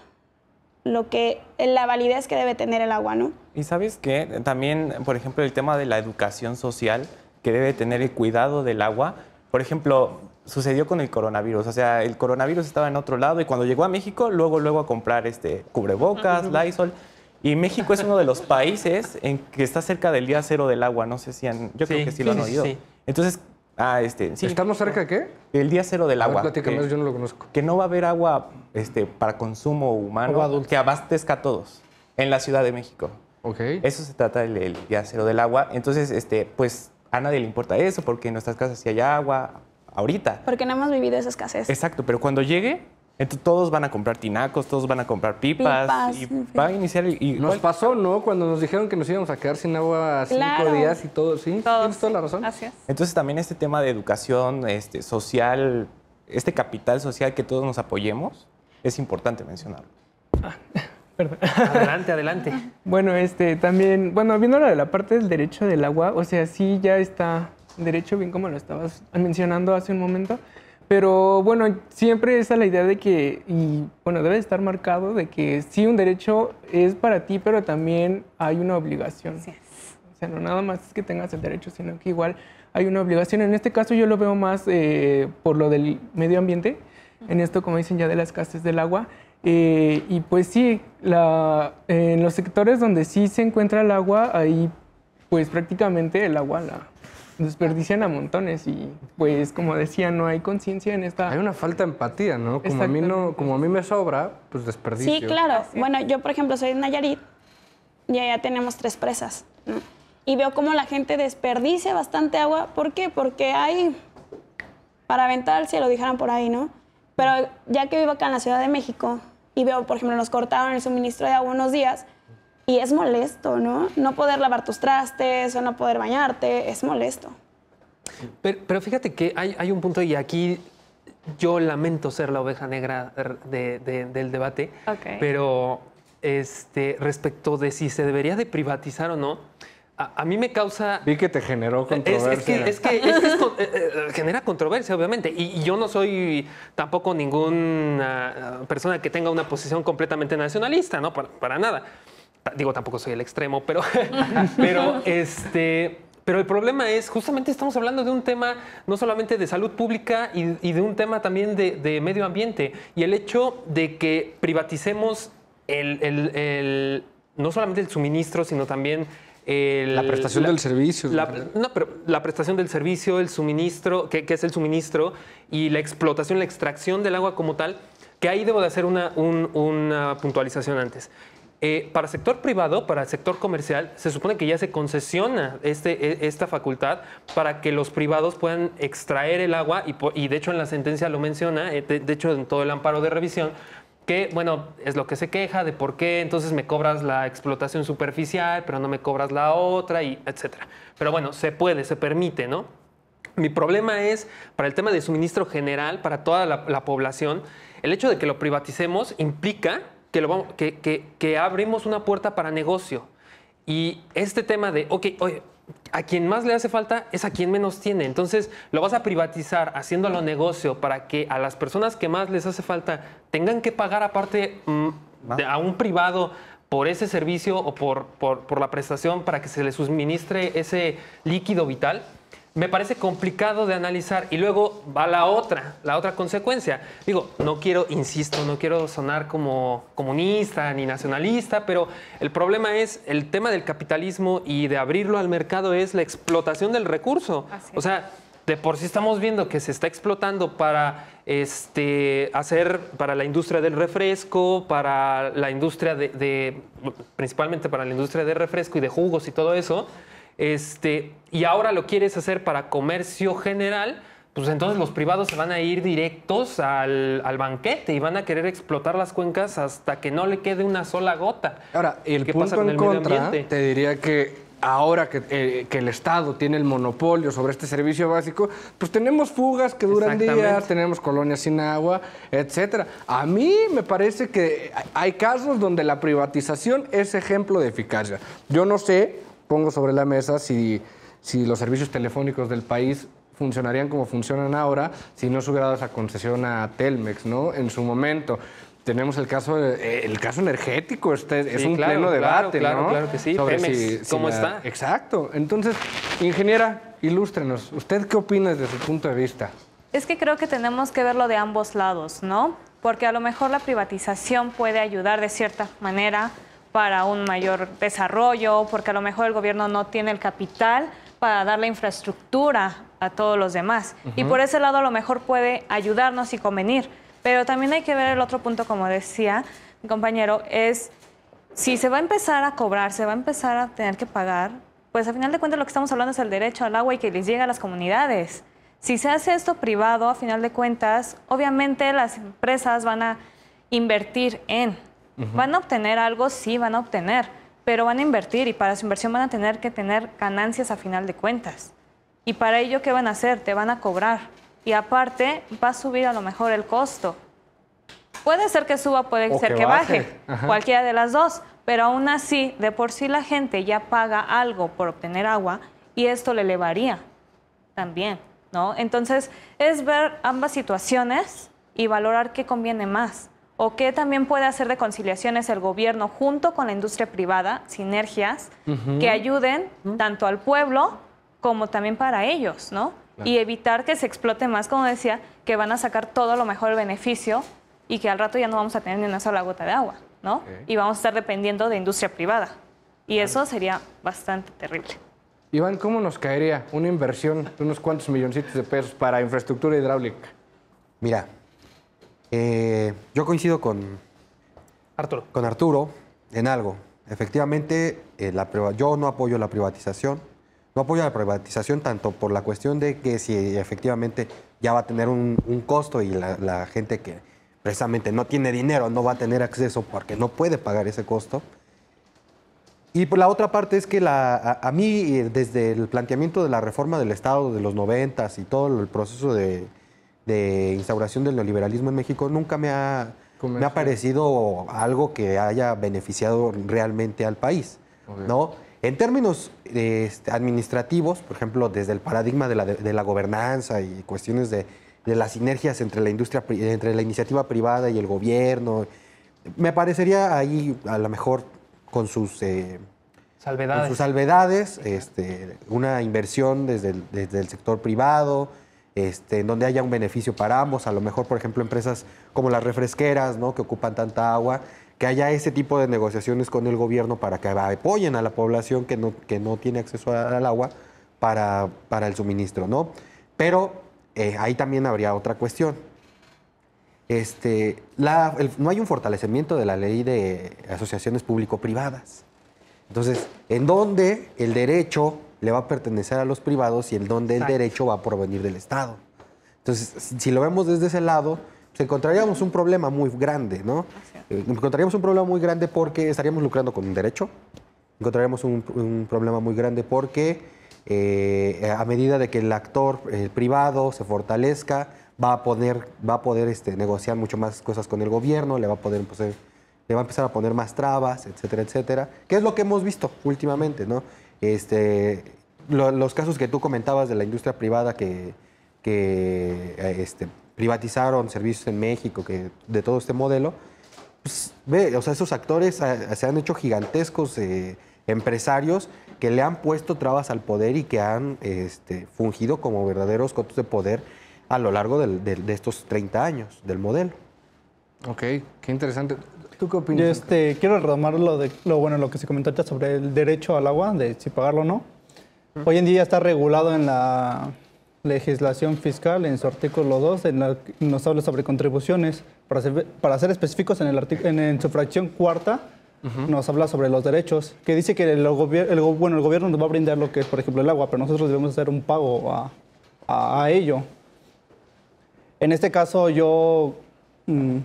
lo que la validez que debe tener el agua, ¿no? Y sabes que también, por ejemplo, el tema de la educación social que debe tener el cuidado del agua, por ejemplo, sucedió con el coronavirus, o sea, el coronavirus estaba en otro lado y cuando llegó a México, luego luego a comprar este cubrebocas, y México es uno de los países en que está cerca del día cero del agua. No sé si han. Yo creo que sí, lo han oído. Entonces, ah, este. ¿Estamos cerca de qué? El día cero del agua. que, no lo conozco. Que no va a haber agua este, para consumo humano que abastezca a todos en la Ciudad de México. Ok. Eso se trata del, día cero del agua. Entonces, este, pues a nadie le importa eso porque en nuestras casas sí hay agua ahorita. Porque no hemos vivido esa escasez. Exacto, pero cuando llegue, entonces todos van a comprar tinacos, todos van a comprar pipas, y a iniciar y nos pasó, ¿no? Cuando nos dijeron que nos íbamos a quedar sin agua cinco días y todo, sí, tienes toda la razón. Así Entonces también este tema de educación este, social, este capital social que todos nos apoyemos, es importante mencionarlo. Ah, adelante, adelante. bueno, este también, bueno, viendo la de la parte del derecho del agua, o sea, sí ya está derecho, bien como lo estabas mencionando hace un momento. Pero bueno, siempre está la idea de que, y bueno, debe estar marcado de que sí, un derecho es para ti, pero también hay una obligación. O sea, no nada más es que tengas el derecho, sino que igual hay una obligación. En este caso yo lo veo más eh, por lo del medio ambiente, en esto como dicen ya de las casas del agua. Eh, y pues sí, en los sectores donde sí se encuentra el agua, ahí pues prácticamente el agua la, desperdician a montones y pues como decía, no hay conciencia en esta... Hay una falta de empatía, ¿no? Como a mí, como a mí me sobra, pues desperdicio. Sí, claro. Bueno, yo por ejemplo soy de Nayarit y allá tenemos tres presas. Y veo cómo la gente desperdicia bastante agua. ¿Por qué? Porque hay para aventar si lo dijeran por ahí, ¿no? Pero ya que vivo acá en la Ciudad de México y veo, por ejemplo, nos cortaron el suministro de agua unos días, y es molesto, ¿no? No poder lavar tus trastes o no poder bañarte, es molesto. Pero, fíjate que hay, un punto y aquí yo lamento ser la oveja negra del debate, pero este, respecto de si se debería de privatizar o no, a, mí me causa. Vi que te generó controversia. Es, que, eh, eh, genera controversia, obviamente. Y, yo no soy tampoco ninguna persona que tenga una posición completamente nacionalista, ¿no? para nada digo, tampoco soy el extremo, pero, pero este. Pero el problema es, justamente estamos hablando de un tema no solamente de salud pública y, de un tema también de, medio ambiente. Y el hecho de que privaticemos no solamente el suministro, sino también la prestación del servicio. no, pero la prestación del servicio, el suministro, que, es el suministro, y la explotación, la extracción del agua como tal, que ahí debo de hacer una puntualización antes. Eh, para el sector privado, para el sector comercial, se supone que ya se concesiona este, e, esta facultad para que los privados puedan extraer el agua y, de hecho en la sentencia lo menciona, eh, de, hecho en todo el amparo de revisión, que bueno, es lo que se queja de por qué entonces me cobras la explotación superficial, pero no me cobras la otra y etcétera. Pero bueno, se puede, se permite, ¿no? Mi problema es para el tema de suministro general para toda la, la población, el hecho de que lo privaticemos implica que, lo que, que, abrimos una puerta para negocio. Y este tema de, ok, a quien más le hace falta es a quien menos tiene. Entonces lo vas a privatizar haciéndolo negocio para que a las personas que más les hace falta tengan que pagar aparte mm, a un privado por ese servicio o por, por, por la prestación para que se les suministre ese líquido vital me parece complicado de analizar. Y luego va la otra, la otra consecuencia. Digo, no quiero, insisto, no quiero sonar como comunista ni nacionalista, pero el problema es el tema del capitalismo y de abrirlo al mercado es la explotación del recurso. O sea, de por sí estamos viendo que se está explotando para este, hacer para la industria del refresco, para la industria de, de, principalmente para la industria de refresco y de jugos y todo eso este, y ahora lo quieres hacer para comercio general, pues entonces los privados se van a ir directos al, banquete y van a querer explotar las cuencas hasta que no le quede una sola gota. Ahora, el ¿Qué pasa en contra, te diría que ahora que, eh, que, el Estado tiene el monopolio sobre este servicio básico, pues tenemos fugas que duran días, tenemos colonias sin agua, etcétera. A mí me parece que hay casos donde la privatización es ejemplo de eficacia. Yo no sé pongo sobre la mesa si, si los servicios telefónicos del país funcionarían como funcionan ahora si no hubiera dado esa concesión a Telmex, ¿no? En su momento. Tenemos el caso, eh, el caso energético, este es un pleno debate, claro, ¿no? Claro, que sí, Sobre ¿cómo está? Exacto. Entonces, ingeniera, ilústrenos, ¿usted qué opina desde su punto de vista? Es que creo que tenemos que verlo de ambos lados, ¿no? Porque a lo mejor la privatización puede ayudar de cierta manera para un mayor desarrollo, porque a lo mejor el gobierno no tiene el capital para dar la infraestructura a todos los demás. Y por ese lado a lo mejor puede ayudarnos y convenir. Pero también hay que ver el otro punto, como decía mi compañero, es si se va a empezar a cobrar, se va a empezar a tener que pagar, pues a final de cuentas lo que estamos hablando es el derecho al agua y que les llegue a las comunidades. Si se hace esto privado, a final de cuentas, obviamente las empresas van a invertir en ¿Van a obtener algo? Sí, van a obtener, pero van a invertir y para su inversión van a tener que tener ganancias a final de cuentas. ¿Y para ello qué van a hacer? Te van a cobrar. Y aparte va a subir a lo mejor el costo. Puede ser que suba, puede ser que, baje, baje. cualquiera de las dos, pero aún así, de por sí la gente ya paga algo por obtener agua y esto le elevaría también, ¿no? Entonces, es ver ambas situaciones y valorar qué conviene más. ¿O qué también puede hacer de conciliaciones el gobierno junto con la industria privada, sinergias, que ayuden tanto al pueblo como también para ellos, ¿no? Y evitar que se explote más, como decía, que van a sacar todo lo mejor el beneficio y que al rato ya no vamos a tener ni una sola gota de agua, ¿no? Y vamos a estar dependiendo de industria privada. Y eso sería bastante terrible. Iván, ¿cómo nos caería una inversión de unos cuantos milloncitos de pesos para infraestructura hidráulica? Mira, eh, yo coincido con Arturo. con Arturo en algo. Efectivamente, eh, yo no apoyo la privatización. No apoyo la privatización tanto por la cuestión de que si efectivamente ya va a tener un, costo y la, gente que precisamente no tiene dinero no va a tener acceso porque no puede pagar ese costo. Y por la otra parte es que la, a, mí, eh, desde el planteamiento de la reforma del Estado de los 90 y todo el proceso de, de instauración del neoliberalismo en México nunca me ha, me ha parecido algo que haya beneficiado realmente al país. ¿no? En términos este, administrativos, por ejemplo, desde el paradigma de la, de la gobernanza y cuestiones de, las sinergias entre la industria, entre la iniciativa privada y el gobierno, me parecería ahí a lo mejor con sus eh, salvedades, salvedades este, una inversión desde desde el sector privado, este, en donde haya un beneficio para ambos, a lo mejor, por ejemplo, empresas como las refresqueras, ¿no? que ocupan tanta agua, que haya ese tipo de negociaciones con el gobierno para que apoyen a la población que no, que no tiene acceso al agua para, para el suministro, ¿no? Pero eh, ahí también habría otra cuestión. Este, no hay un fortalecimiento de la ley de asociaciones público-privadas. Entonces, ¿en dónde el derecho le va a pertenecer a los privados y el don del derecho va a provenir del Estado. Entonces, si lo vemos desde ese lado, pues encontraríamos un problema muy grande, ¿no? Eh, encontraríamos un problema muy grande porque estaríamos lucrando con un derecho, encontraríamos un, problema muy grande porque eh, a medida de que el actor el privado se fortalezca, va a poder, va a poder este, negociar mucho más cosas con el gobierno, le va a poder pues, eh, le va a empezar a poner más trabas, etcétera, etcétera, que es lo que hemos visto últimamente, ¿no? Este, los casos que tú comentabas de la industria privada que, eh, este, privatizaron servicios en México, que de todo este modelo, pues, esos actores eh, se han hecho gigantescos eh, empresarios que le han puesto trabas al poder y que han este, fungido como verdaderos cotos de poder a lo largo de estos 30 años del modelo. Ok, qué interesante. ¿Tú qué opinas? este, quiero retomar lo, de, lo, bueno, lo que se comentó ahorita sobre el derecho al agua, de si pagarlo o no. Hoy en día está regulado en la legislación fiscal, en su artículo 2, en nos habla sobre contribuciones. Para ser, para ser específicos, en, el en, su fracción cuarta, nos habla sobre los derechos, que dice que el, gobierno bueno, el gobierno nos va a brindar lo que es, por ejemplo, el agua, pero nosotros debemos hacer un pago a, a, ello. En este caso, yo mm,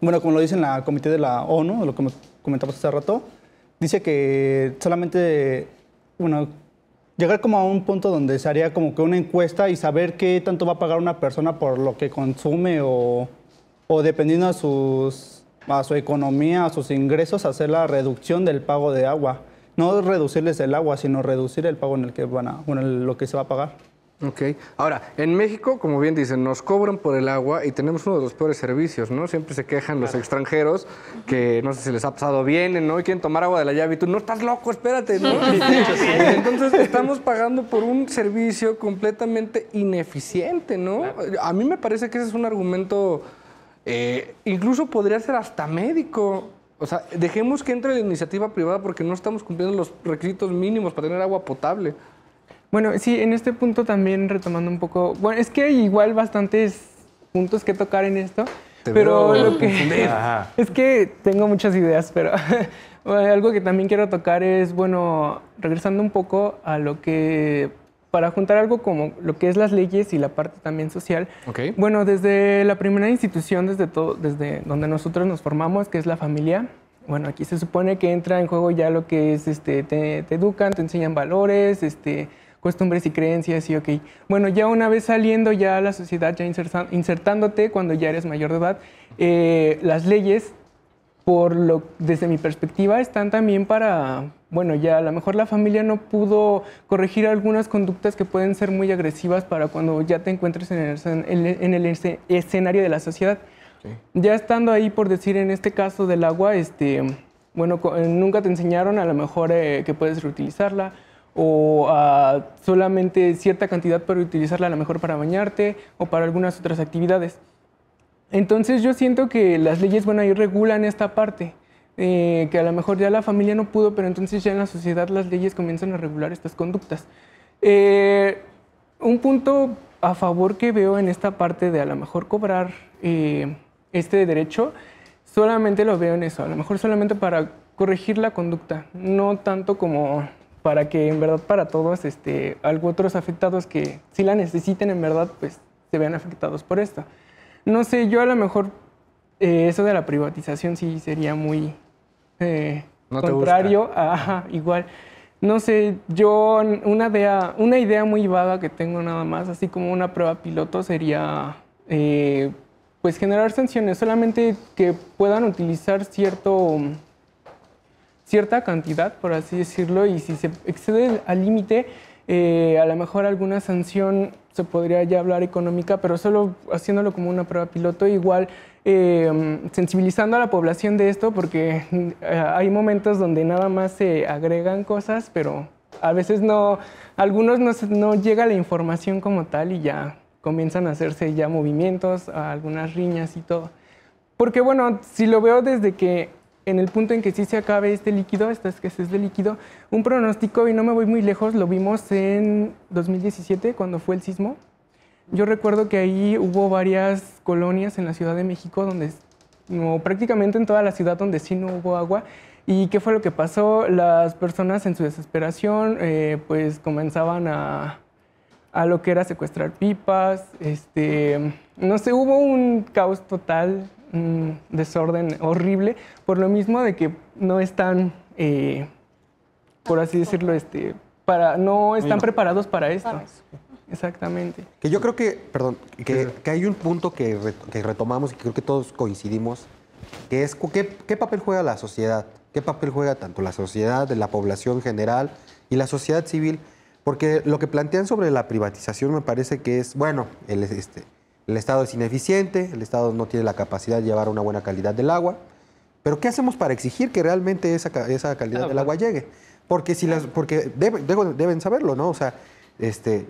bueno, como lo dice en la comité de la ONU, lo que comentamos hace rato, dice que solamente, llegar como a un punto donde se haría como que una encuesta y saber qué tanto va a pagar una persona por lo que consume o, dependiendo a, su economía, a sus ingresos, hacer la reducción del pago de agua. No reducirles el agua, sino reducir el pago en el que van lo que se va a pagar. Ok. Ahora, en México, como bien dicen, nos cobran por el agua y tenemos uno de los peores servicios, ¿no? Siempre se quejan los extranjeros que no sé si les ha pasado, bien, ¿no? Y quieren tomar agua de la llave y tú, no estás loco, espérate, ¿no? Entonces estamos pagando por un servicio completamente ineficiente, ¿no? A mí me parece que ese es un argumento, eh, incluso podría ser hasta médico. O sea, dejemos que entre la iniciativa privada porque no estamos cumpliendo los requisitos mínimos para tener agua potable. Bueno, sí, en este punto también retomando un poco, bueno, es que hay igual bastantes puntos que tocar en esto, pero lo que es que tengo muchas ideas, pero algo que también quiero tocar es, bueno, regresando un poco a lo que para juntar algo como lo que es las leyes y la parte también social. Okay. Bueno, desde la primera institución, desde todo, desde donde nosotros nos formamos, que es la familia. Bueno, aquí se supone que entra en juego ya lo que es, este, te educan, te enseñan valores, este, costumbres y creencias y ok. Bueno, ya una vez saliendo ya a la sociedad, ya insertándote cuando ya eres mayor de edad, eh, las leyes, por lo, desde mi perspectiva, están también para, bueno, ya a lo mejor la familia no pudo corregir algunas conductas que pueden ser muy agresivas para cuando ya te encuentres en el, escenario de la sociedad. Ya estando ahí, por decir, en este caso del agua, este, bueno, nunca te enseñaron a lo mejor eh, que puedes reutilizarla, o ah, solamente cierta cantidad para utilizarla a lo mejor para bañarte o para algunas otras actividades. Entonces yo siento que las leyes, bueno, ahí regulan esta parte, eh, que a lo mejor ya la familia no pudo, pero entonces ya en la sociedad las leyes comienzan a regular estas conductas. Eh, un punto a favor que veo en esta parte de a lo mejor cobrar eh, este derecho, solamente lo veo en eso, a lo mejor solamente para corregir la conducta, no tanto como para que en verdad para todos, este, otros afectados que si la necesiten en verdad, pues se vean afectados por esto. No sé, yo a lo mejor eh, eso de la privatización sí sería muy eh, contrario a, igual. No sé, yo una idea, una idea muy vaga que tengo nada más, así como una prueba piloto sería eh, pues generar sanciones, solamente que puedan utilizar cierto cierta cantidad, por así decirlo, y si se excede al límite, eh, a lo mejor alguna sanción se podría ya hablar económica, pero solo haciéndolo como una prueba piloto, igual eh, sensibilizando a la población de esto, porque eh, hay momentos donde nada más se agregan cosas, pero a veces no, algunos no, llega la información como tal y ya comienzan a hacerse ya movimientos, algunas riñas y todo. Porque bueno, si lo veo desde que en el punto en que sí se acabe este líquido, esta escasez de líquido, un pronóstico, y no me voy muy lejos, lo vimos en 2017, cuando fue el sismo. Yo recuerdo que ahí hubo varias colonias en la Ciudad de México, donde, no, prácticamente en toda la ciudad donde sí no hubo agua. ¿Y qué fue lo que pasó? Las personas en su desesperación eh, pues comenzaban a, a lo que era secuestrar pipas, este, no sé, hubo un caos total un desorden horrible, por lo mismo de que no están, eh, por así decirlo, este, para, no están preparados para esto. Exactamente. Que yo creo que, perdón, que, hay un punto que, retomamos y que creo que todos coincidimos, que es ¿qué, papel juega la sociedad, qué papel juega tanto la sociedad, de la población general y la sociedad civil, porque lo que plantean sobre la privatización me parece que es, bueno, el, este, el Estado es ineficiente, el Estado no tiene la capacidad de llevar una buena calidad del agua. Pero ¿qué hacemos para exigir que realmente esa, esa calidad del agua llegue? Porque si las, porque deben saberlo, ¿no? O sea, este,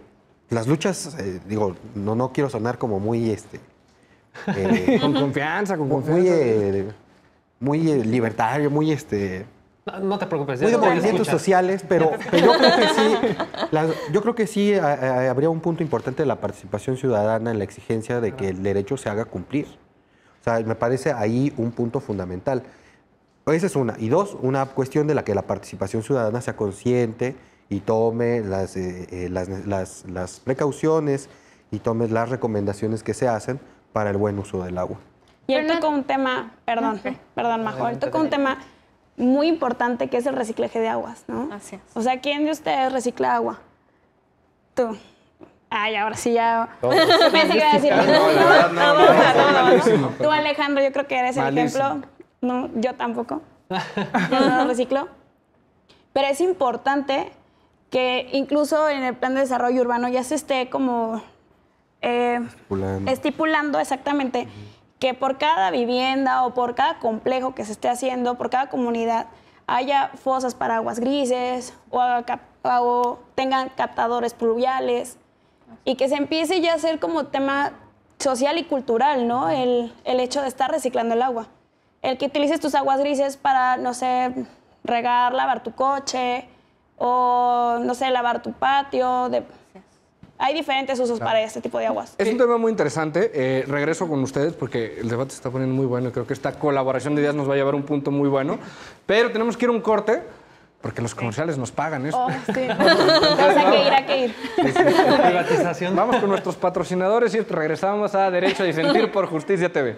las luchas, eh, digo, no, no quiero sonar como muy, este, eh, con confianza, con confianza, eh, muy, muy libertario, muy, este, no, te preocupes. Muy de movimientos sociales, pero, yo creo que sí, yo creo que sí eh, eh, habría un punto importante de la participación ciudadana en la exigencia de que el derecho se haga cumplir. O sea, me parece ahí un punto fundamental. Esa es una. Y dos, una cuestión de la que la participación ciudadana sea consciente y tome las, eh, las, precauciones y tome las recomendaciones que se hacen para el buen uso del agua. Y él tocó un tema, perdón, perdón, Majo, él tocó un tema muy importante que es el reciclaje de aguas, ¿no? O sea, ¿quién de ustedes recicla agua? Tú. Ay, ahora sí ya. Pensé que iba a decir. Ah, no, no, Tú, Alejandro, yo creo que eres el ejemplo. No, yo tampoco. yo no reciclo. Pero es importante que incluso en el plan de desarrollo urbano ya se esté como eh, estipulando. exactamente que por cada vivienda o por cada complejo que se esté haciendo, por cada comunidad, haya fosas para aguas grises o, tengan captadores pluviales y que se empiece ya a ser como tema social y cultural, ¿no? El, hecho de estar reciclando el agua. El que utilices tus aguas grises para, no sé, regar, lavar tu coche o, no sé, lavar tu patio, hay diferentes usos para este tipo de aguas. Es un tema muy interesante. Eh, regreso con ustedes porque el debate se está poniendo muy bueno creo que esta colaboración de ideas nos va a llevar a un punto muy bueno. Pero tenemos que ir a un corte. Porque los comerciales nos pagan eso. ¿eh? Oh, sí. hay que ir, hay que ir. Vamos con nuestros patrocinadores y regresamos a Derecho a Sentir por Justicia TV.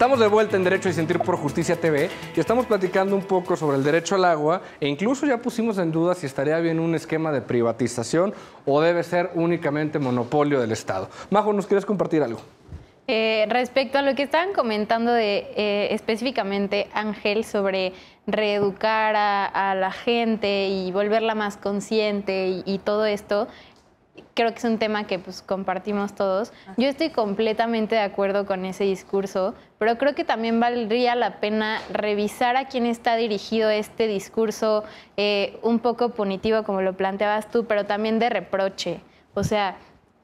Estamos de vuelta en Derecho y Sentir por Justicia TV y estamos platicando un poco sobre el derecho al agua e incluso ya pusimos en duda si estaría bien un esquema de privatización o debe ser únicamente monopolio del Estado. Majo, ¿nos quieres compartir algo? Eh, respecto a lo que estaban comentando de eh, específicamente Ángel sobre reeducar a, la gente y volverla más consciente y todo esto, creo que es un tema que pues, compartimos todos. Yo estoy completamente de acuerdo con ese discurso, pero creo que también valdría la pena revisar a quién está dirigido este discurso eh, un poco punitivo, como lo planteabas tú, pero también de reproche. O sea,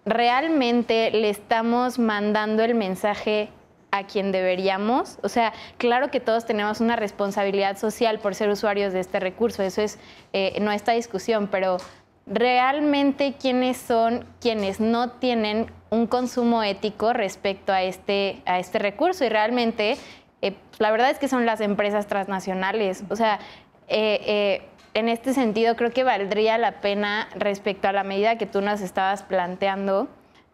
realmente le estamos mandando el mensaje a quien deberíamos. O sea, claro que todos tenemos una responsabilidad social por ser usuarios de este recurso, eso es, eh, no esta discusión, pero realmente quiénes son quienes no tienen un consumo ético respecto a este, a este recurso. Y realmente, eh, pues, la verdad es que son las empresas transnacionales. O sea, eh, eh, en este sentido creo que valdría la pena respecto a la medida que tú nos estabas planteando,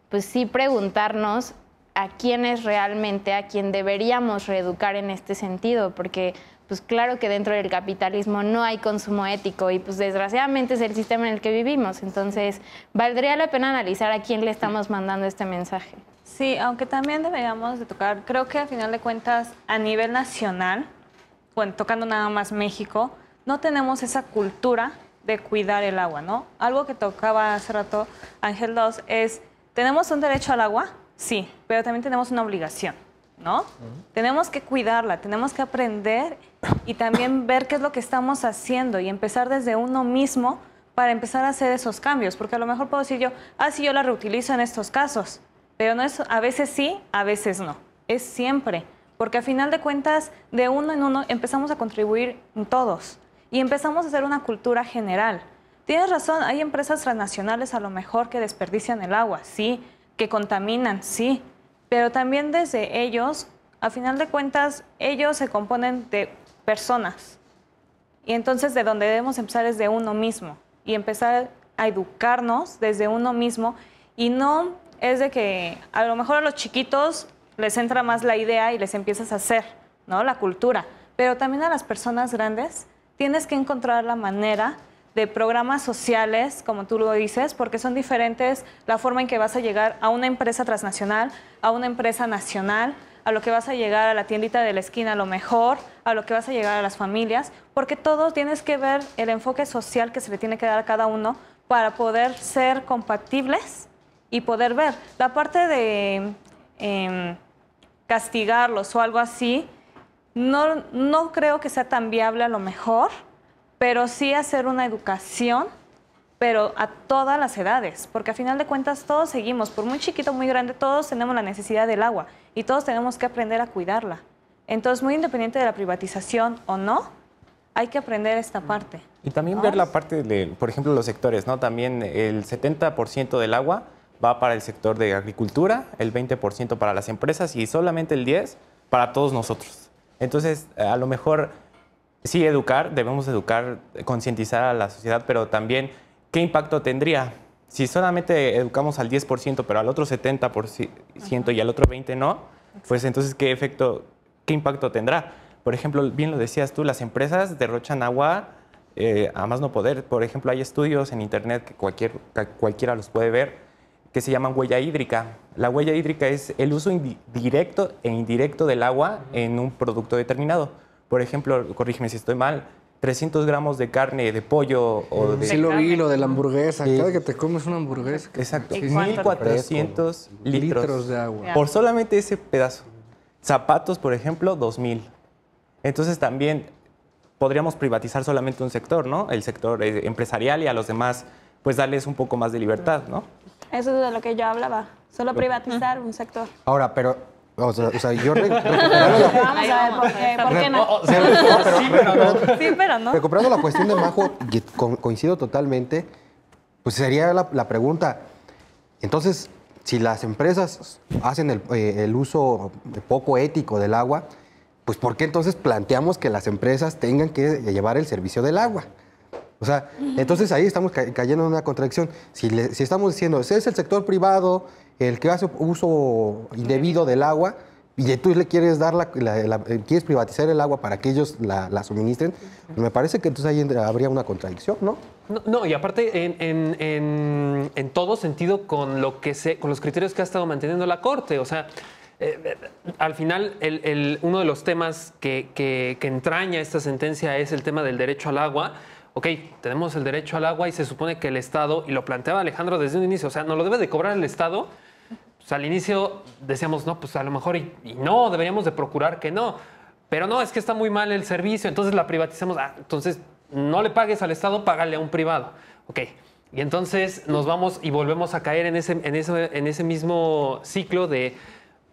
pues sí preguntarnos a quién es realmente a quien deberíamos reeducar en este sentido, porque pues claro que dentro del capitalismo no hay consumo ético y pues desgraciadamente es el sistema en el que vivimos, entonces valdría la pena analizar a quién le estamos mandando este mensaje. Sí, aunque también deberíamos de tocar, creo que a final de cuentas a nivel nacional, tocando nada más México, no tenemos esa cultura de cuidar el agua, ¿no? Algo que tocaba hace rato Ángel Dos es, tenemos un derecho al agua, Sí, pero también tenemos una obligación, ¿no? Tenemos que cuidarla, tenemos que aprender y también ver qué es lo que estamos haciendo y empezar desde uno mismo para empezar a hacer esos cambios, porque a lo mejor puedo decir yo, ah, sí, yo la reutilizo en estos casos, pero no es, a veces sí, a veces no, es siempre, porque a final de cuentas, de uno en uno empezamos a contribuir todos y empezamos a hacer una cultura general. Tienes razón, hay empresas transnacionales a lo mejor que desperdician el agua, sí, que contaminan, sí, pero también desde ellos, a final de cuentas, ellos se componen de personas. Y entonces de donde debemos empezar es de uno mismo y empezar a educarnos desde uno mismo y no es de que a lo mejor a los chiquitos les entra más la idea y les empiezas a hacer, ¿no? La cultura. Pero también a las personas grandes tienes que encontrar la manera de programas sociales, como tú lo dices, porque son diferentes la forma en que vas a llegar a una empresa transnacional, a una empresa nacional, a lo que vas a llegar a la tiendita de la esquina a lo mejor, a lo que vas a llegar a las familias, porque todo tienes que ver el enfoque social que se le tiene que dar a cada uno para poder ser compatibles y poder ver. La parte de em, castigarlos o algo así, no, no creo que sea tan viable a lo mejor, pero sí hacer una educación pero a todas las edades, porque a final de cuentas todos seguimos, por muy chiquito, muy grande, todos tenemos la necesidad del agua y todos tenemos que aprender a cuidarla. Entonces, muy independiente de la privatización o no, hay que aprender esta mm. parte. Y también ver la parte de, por ejemplo, los sectores, ¿no? También el 70% del agua va para el sector de agricultura, el 20% para las empresas y solamente el 10% para todos nosotros. Entonces, a lo mejor sí educar, debemos educar, concientizar a la sociedad, pero también qué impacto tendría. Si solamente educamos al 10%, pero al otro 70% y al otro 20% no, pues entonces qué efecto, qué impacto tendrá. Por ejemplo, bien lo decías tú, las empresas derrochan agua eh, a más no poder. Por ejemplo, hay estudios en Internet que, cualquier, cualquiera los puede ver que se llaman huella hídrica. La huella hídrica es el uso directo e indirecto del agua en un producto determinado. Por ejemplo, corrígeme si estoy mal, 300 gramos de carne de pollo o mm. de... Sí lo de la hamburguesa. Cada que te comes una hamburguesa. Exacto. 1.400 litros, litros, de agua. Por solamente ese pedazo. Zapatos, por ejemplo, 2.000. Entonces también podríamos privatizar solamente un sector, ¿no? El sector eh, empresarial y a los demás, pues darles un poco más de libertad, ¿no? Eso es de lo que yo hablaba. Solo privatizar un sector. Ahora, pero o sea, yo recuperando la cuestión de Majo, coincido totalmente, pues sería la, pregunta, entonces, si las empresas hacen el, eh, uso poco ético del agua, pues ¿por qué entonces planteamos que las empresas tengan que llevar el servicio del agua? O sea, entonces ahí estamos cayendo en una contradicción. Si, si estamos diciendo, ese es el sector privado el que hace uso indebido del agua y tú le quieres dar la, eh, quieres privatizar el agua para que ellos la, suministren, me parece que entonces ahí habría una contradicción, ¿no? No, y aparte en, todo sentido con lo que se, con los criterios que ha estado manteniendo la Corte. O sea, eh, eh, al final uno de los temas que, que, que entraña esta sentencia es el tema del derecho al agua ok, tenemos el derecho al agua y se supone que el Estado, y lo planteaba Alejandro desde un inicio, o sea, no lo debe de cobrar el Estado. Pues al inicio decíamos, no, pues a lo mejor y, no, deberíamos de procurar que no. Pero no, es que está muy mal el servicio, entonces la privatizamos. Ah, entonces, no le pagues al Estado, págale a un privado. Ok. Y entonces nos vamos y volvemos a caer en ese, en ese, en ese mismo ciclo de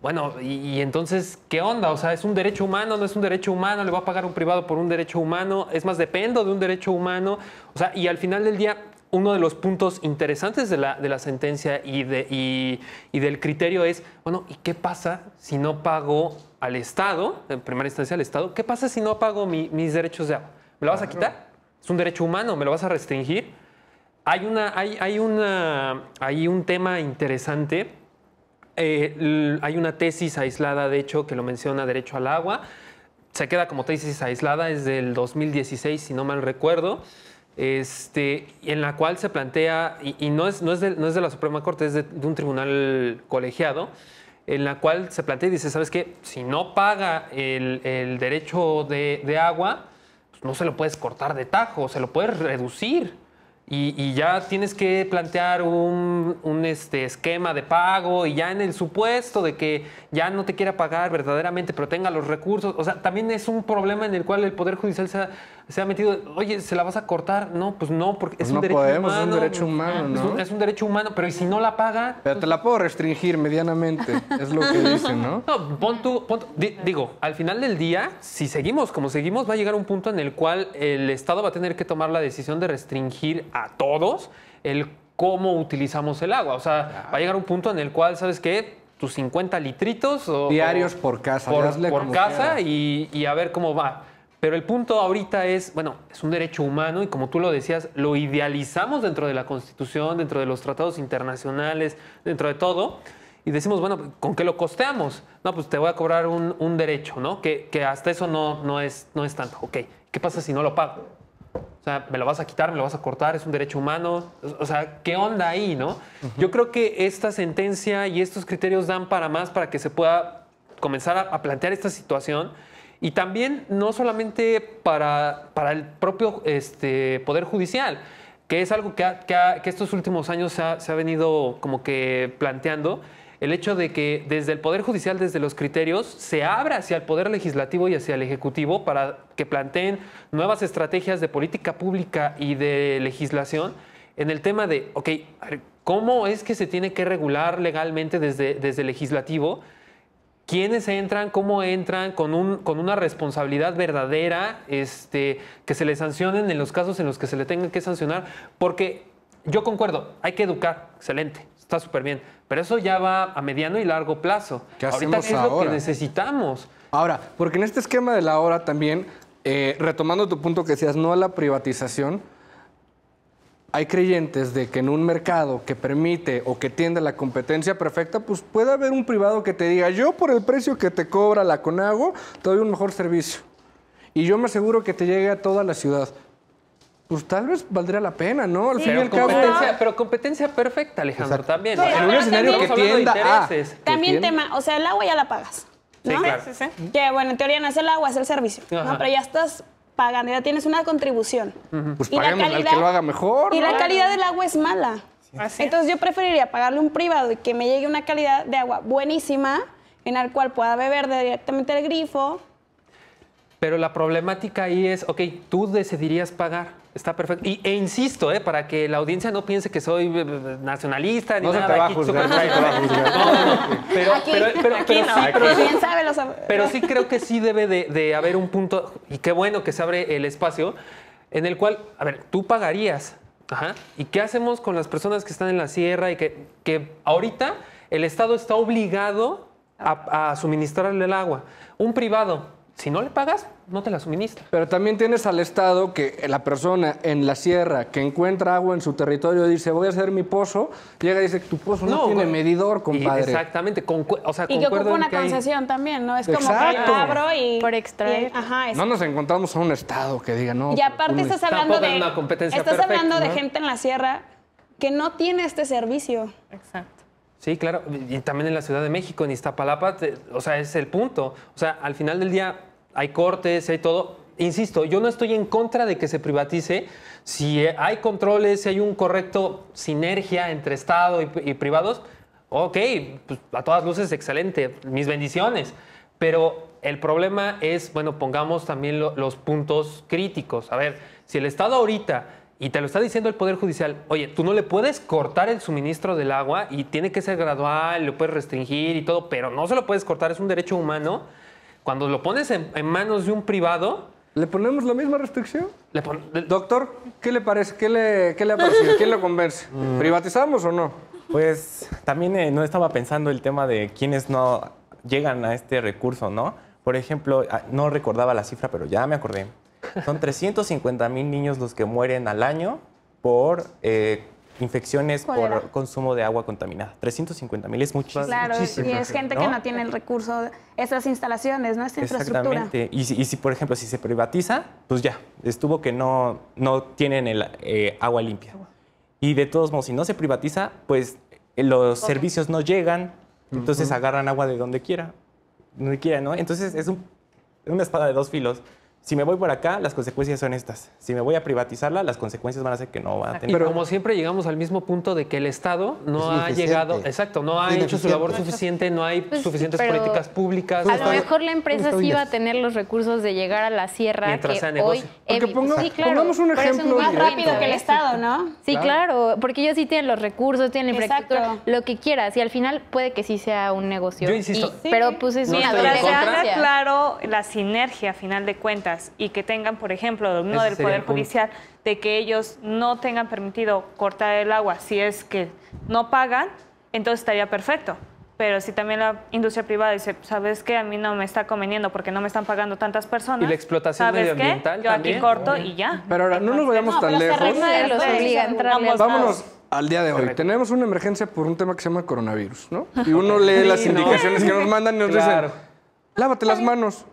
bueno, y, entonces, ¿qué onda? O sea, ¿es un derecho humano? ¿No es un derecho humano? ¿Le va a pagar un privado por un derecho humano? Es más, dependo de un derecho humano. O sea, y al final del día, uno de los puntos interesantes de la, de la sentencia y, de, y, del criterio es, bueno, ¿y qué pasa si no pago al Estado, en primera instancia al Estado? ¿Qué pasa si no pago mis derechos de agua? ¿Me lo vas a quitar? Es un derecho humano, ¿me lo vas a restringir? Hay, una, hay, hay, una, hay un tema interesante eh, hay una tesis aislada, de hecho, que lo menciona derecho al agua. Se queda como tesis aislada, es del 2016, si no mal recuerdo, este, en la cual se plantea, y, no, es, no, es de, la Suprema Corte, es de, un tribunal colegiado, en la cual se plantea y dice, ¿sabes qué? Si no paga el, derecho de, agua, pues no se lo puedes cortar de tajo, se lo puedes reducir y, ya tienes que plantear un, un este esquema de pago y ya en el supuesto de que ya no te quiera pagar verdaderamente, pero tenga los recursos. O sea, también es un problema en el cual el Poder Judicial se ha se ha metido, oye, ¿se la vas a cortar? No, pues no, porque es, pues un humano, es un derecho humano. ¿no? Es, un, derecho humano, pero ¿y si no la paga? Pero te la puedo restringir medianamente, es lo que dicen, ¿no? No, pon tu, digo, al final del día, si seguimos como seguimos, va a llegar un punto en el cual el Estado va a tener que tomar la decisión de restringir a todos el cómo utilizamos el agua. O sea, va a llegar un punto en el cual, ¿sabes qué? Tus 50 litritos o, diarios por casa. Por, casa y a ver cómo va. Pero el punto ahorita es, bueno, es un derecho humano y como tú lo decías, lo idealizamos dentro de la Constitución, dentro de los tratados internacionales, dentro de todo. Y decimos, bueno, pues, ¿con qué lo costeamos? No, pues te voy a cobrar un, derecho, ¿no? Que, hasta eso no, no, es, no es tanto. Ok, ¿qué pasa si no lo pago? O sea, me lo vas a quitar, me lo vas a cortar, es un derecho humano. O sea, ¿qué onda ahí, no? Yo creo que esta sentencia y estos criterios dan para más para que se pueda comenzar a, a plantear esta situación y también no solamente para, el propio este, Poder Judicial, que es algo que, estos últimos años se ha, venido como que planteando, el hecho de que desde el Poder Judicial, desde los criterios, se abra hacia el Poder Legislativo y hacia el Ejecutivo para que planteen nuevas estrategias de política pública y de legislación en el tema de, ok, ¿cómo es que se tiene que regular legalmente desde, desde el Legislativo? quiénes entran, cómo entran, con, con una responsabilidad verdadera, este, que se les sancionen en los casos en los que se le tengan que sancionar, porque yo concuerdo, hay que educar, excelente, está súper bien, pero eso ya va a mediano y largo plazo. ¿Qué Ahorita es lo que necesitamos. Ahora, porque en este esquema de la hora también, eh, retomando tu punto que decías, no a la privatización, hay creyentes de que en un mercado que permite o que tiende a la competencia perfecta, pues puede haber un privado que te diga, yo por el precio que te cobra la Conago, te doy un mejor servicio. Y yo me aseguro que te llegue a toda la ciudad. Pues tal vez valdría la pena, ¿no? Al fin y al cabo. pero competencia perfecta, Alejandro, también. en un escenario que tienda a. También tema, o sea, el agua ya la pagas. ¿no? Sí, claro. Que bueno, en teoría no es el agua, es el servicio. ¿no? Pero ya estás pagando, ya tienes una contribución. Pues y al que lo haga mejor. Y la calidad del agua es mala. Entonces yo preferiría pagarle un privado y que me llegue una calidad de agua buenísima en la cual pueda beber directamente el grifo. Pero la problemática ahí es, ok, tú decidirías pagar, Está perfecto. Y, e insisto, eh, para que la audiencia no piense que soy eh, nacionalista ni no nada. Se Pero, pero, sí, creo que sí debe de, haber un punto, y qué bueno que se abre el espacio, en el cual, a ver, tú pagarías. Ajá. ¿Y qué hacemos con las personas que están en la sierra y que, que ahorita el Estado está obligado a suministrarle el agua? Un privado si no le pagas, no te la suministra. Pero también tienes al Estado que la persona en la sierra que encuentra agua en su territorio dice, voy a hacer mi pozo, llega y dice, tu pozo no, tiene medidor, compadre. Exactamente. Con, o sea, y que ocupa una concesión también, ¿no? Es como que abro y... Por extraer. ajá, No nos encontramos a un Estado que diga, no. Y aparte estás hablando de... competencia estás hablando de gente en la sierra que no tiene este servicio. Exacto. Sí, claro. Y también en la Ciudad de México, en Iztapalapa, o sea, es el punto. O sea, al final del día hay cortes, hay todo. Insisto, yo no estoy en contra de que se privatice. Si eh, hay controles, si hay un correcto sinergia entre Estado y, privados, ok, pues a todas luces excelente, mis bendiciones. Pero el problema es, bueno, pongamos también los puntos críticos. A ver, si el Estado ahorita y te lo está diciendo el Poder Judicial, oye, tú no le puedes cortar el suministro del agua y tiene que ser gradual, lo puedes restringir y todo, pero no se lo puedes cortar, es un derecho humano. Cuando lo pones en, manos de un privado... ¿Le ponemos la misma restricción? Le Doctor, ¿qué le parece? ¿Qué le, qué ¿Quién lo convence? Mm. ¿Privatizamos o no? Pues también eh, no estaba pensando el tema de quienes no llegan a este recurso, ¿no? Por ejemplo, ah, no recordaba la cifra, pero ya me acordé. Son 350 mil niños los que mueren al año por eh, infecciones por consumo de agua contaminada. 350 mil es muchísimo. Claro, y es gente que no tiene el recurso, esas instalaciones, ¿no? Esta infraestructura. Exactamente. Y si, por ejemplo, si se privatiza, pues ya, estuvo que no, no tienen el eh, agua limpia. Y de todos modos, si no se privatiza, pues eh, los servicios no llegan, entonces agarran agua de donde quiera, donde quiera, ¿no? Entonces es una espada de dos filos si me voy por acá, las consecuencias son estas. Si me voy a privatizarla, las consecuencias van a ser que no va a tener. Pero como siempre llegamos al mismo punto de que el Estado no ha llegado, exacto, no ha hecho su labor suficiente, no hay pues, suficientes políticas públicas. A lo mejor la empresa sí va a tener los recursos de llegar a la sierra mientras sea negocio. porque pongamos un ejemplo más rápido que el Estado, ¿no? Sí, claro. porque ellos sí tienen los recursos, tienen la empresa, lo que quieras y al final puede que sí sea un negocio. Yo insisto, pero pues es no una claro la sinergia a final de cuentas y que tengan, por ejemplo, el del Poder Judicial, de que ellos no tengan permitido cortar el agua si es que no pagan, entonces estaría perfecto. Pero si también la industria privada dice, ¿sabes qué? A mí no me está conveniendo porque no me están pagando tantas personas. Y la explotación medioambiental. Qué? Yo aquí corto y ya. Pero ahora, no nos vayamos tan lejos. Vámonos al día de hoy. Tenemos una emergencia por un tema que se llama coronavirus, ¿no? Y uno lee las indicaciones que nos mandan y nos dicen, lávate las manos.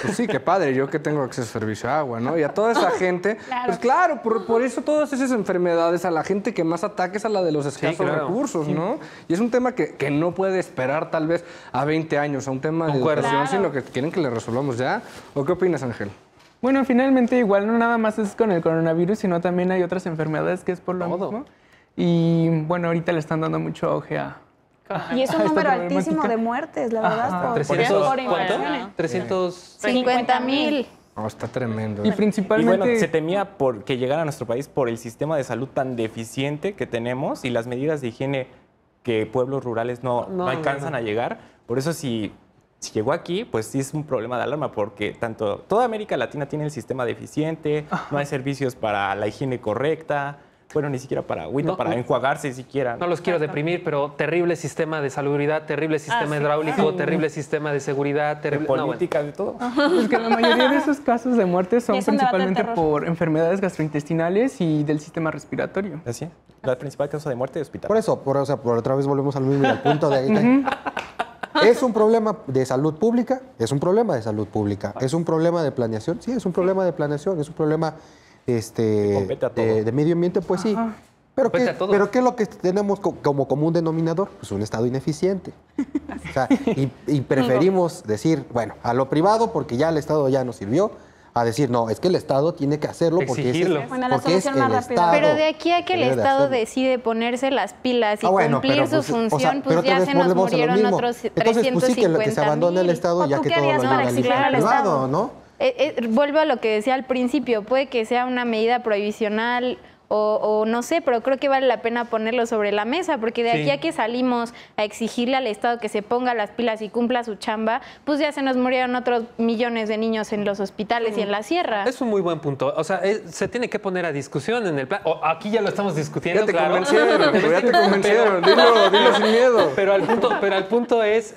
Pues sí, qué padre, yo que tengo acceso a servicio a agua, ¿no? Y a toda esa gente, claro. pues claro, por, eso todas esas enfermedades, a la gente que más es a la de los escasos recursos, ¿no? Y es un tema que, no puede esperar tal vez a 20 años, a un tema de Concuerdo. educación, sino que quieren que le resolvamos ya. ¿O qué opinas, Ángel? Bueno, finalmente igual no nada más es con el coronavirus, sino también hay otras enfermedades que es por lo mismo. Y bueno, ahorita le están dando mucho auge a, y es un número altísimo de muertes, la verdad. por, ¿Cuánto? mil. está tremendo. Y principalmente. bueno, se temía por que llegara a nuestro país por el sistema de salud tan deficiente que tenemos y las medidas de higiene que pueblos rurales no, alcanzan a llegar. Por eso, si, si, llegó aquí, pues sí es un problema de alarma, porque tanto toda América Latina tiene el sistema deficiente, no hay servicios para la higiene correcta bueno, ni siquiera para agüita, no, para enjuagarse, ni siquiera. ¿no? los quiero deprimir, pero terrible sistema de salubridad, terrible ah, sistema hidráulico, terrible sistema de seguridad, terrible... política, de todo. Pues es que la mayoría de esos casos de muerte son principalmente por enfermedades gastrointestinales y del sistema respiratorio. Así es. La principal causa de muerte es hospital. Por eso, por, o por otra vez volvemos al mismo punto de... ahí. ¿Es un problema de salud pública? Es un problema de salud pública. ¿Es un problema de planeación? Sí, es un problema de planeación. Es un problema este, de, medio ambiente, pues sí. Pero qué, pero ¿qué es lo que tenemos como común denominador? Pues un Estado ineficiente. O sea, y, preferimos decir, bueno, a lo privado porque ya el Estado ya nos sirvió, a decir, no, es que el Estado tiene que hacerlo porque es, bueno, el más Estado. Pero de aquí a que el Estado decide ponerse las pilas y ah, cumplir su pues, función, pues ya se nos murieron otros 350 Entonces, pues sí, que, se abandone el Estado ya que todo lo privado, ¿no? Eh, eh, vuelvo a lo que decía al principio, puede que sea una medida prohibicional o, no sé, pero creo que vale la pena ponerlo sobre la mesa, porque de aquí a que salimos a exigirle al Estado que se ponga las pilas y cumpla su chamba, pues ya se nos murieron otros millones de niños en los hospitales y en la sierra. Es un muy buen punto. O sea, se tiene que poner a discusión en el plan. O, aquí ya lo estamos discutiendo. Ya te claro. convencieron, ya te convencieron. Dilo, sin miedo. Pero al punto, pero al punto es,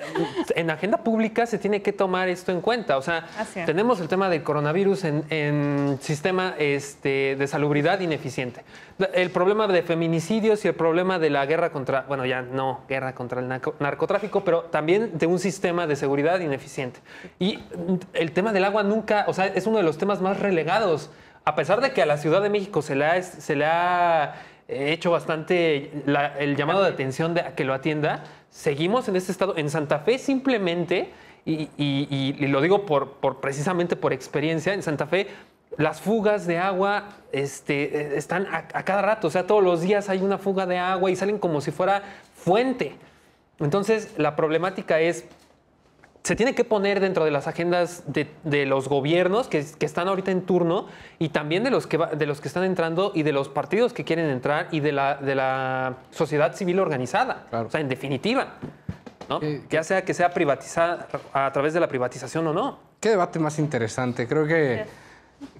en agenda pública se tiene que tomar esto en cuenta. O sea, ah, tenemos el tema del coronavirus en, en sistema este, de salubridad ineficiente el problema de feminicidios y el problema de la guerra contra, bueno, ya no guerra contra el narcotráfico, pero también de un sistema de seguridad ineficiente. Y el tema del agua nunca, o sea, es uno de los temas más relegados, a pesar de que a la Ciudad de México se le ha, se le ha hecho bastante el llamado de atención de, que lo atienda, seguimos en este estado, en Santa Fe simplemente, y, lo digo por, por, precisamente por experiencia, en Santa Fe las fugas de agua este, eh, están a, cada rato, o sea, todos los días hay una fuga de agua y salen como si fuera fuente. Entonces, la problemática es, se tiene que poner dentro de las agendas de, los gobiernos que, están ahorita en turno y también de los, que de los que están entrando y de los partidos que quieren entrar y de la, de la sociedad civil organizada. O sea, en definitiva. ya sea que sea privatizada a través de la privatización o no. Qué debate más interesante. Creo que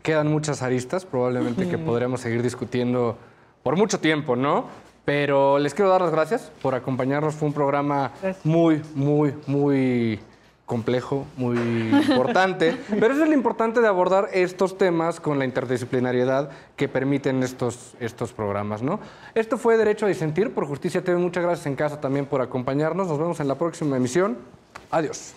quedan muchas aristas, probablemente que podremos seguir discutiendo por mucho tiempo, ¿no? Pero les quiero dar las gracias por acompañarnos. Fue un programa muy, muy, muy complejo, muy importante. pero eso es lo importante de abordar estos temas con la interdisciplinariedad que permiten estos, estos programas. ¿no? Esto fue Derecho a Disentir por Justicia TV. Muchas gracias en casa también por acompañarnos. Nos vemos en la próxima emisión. Adiós.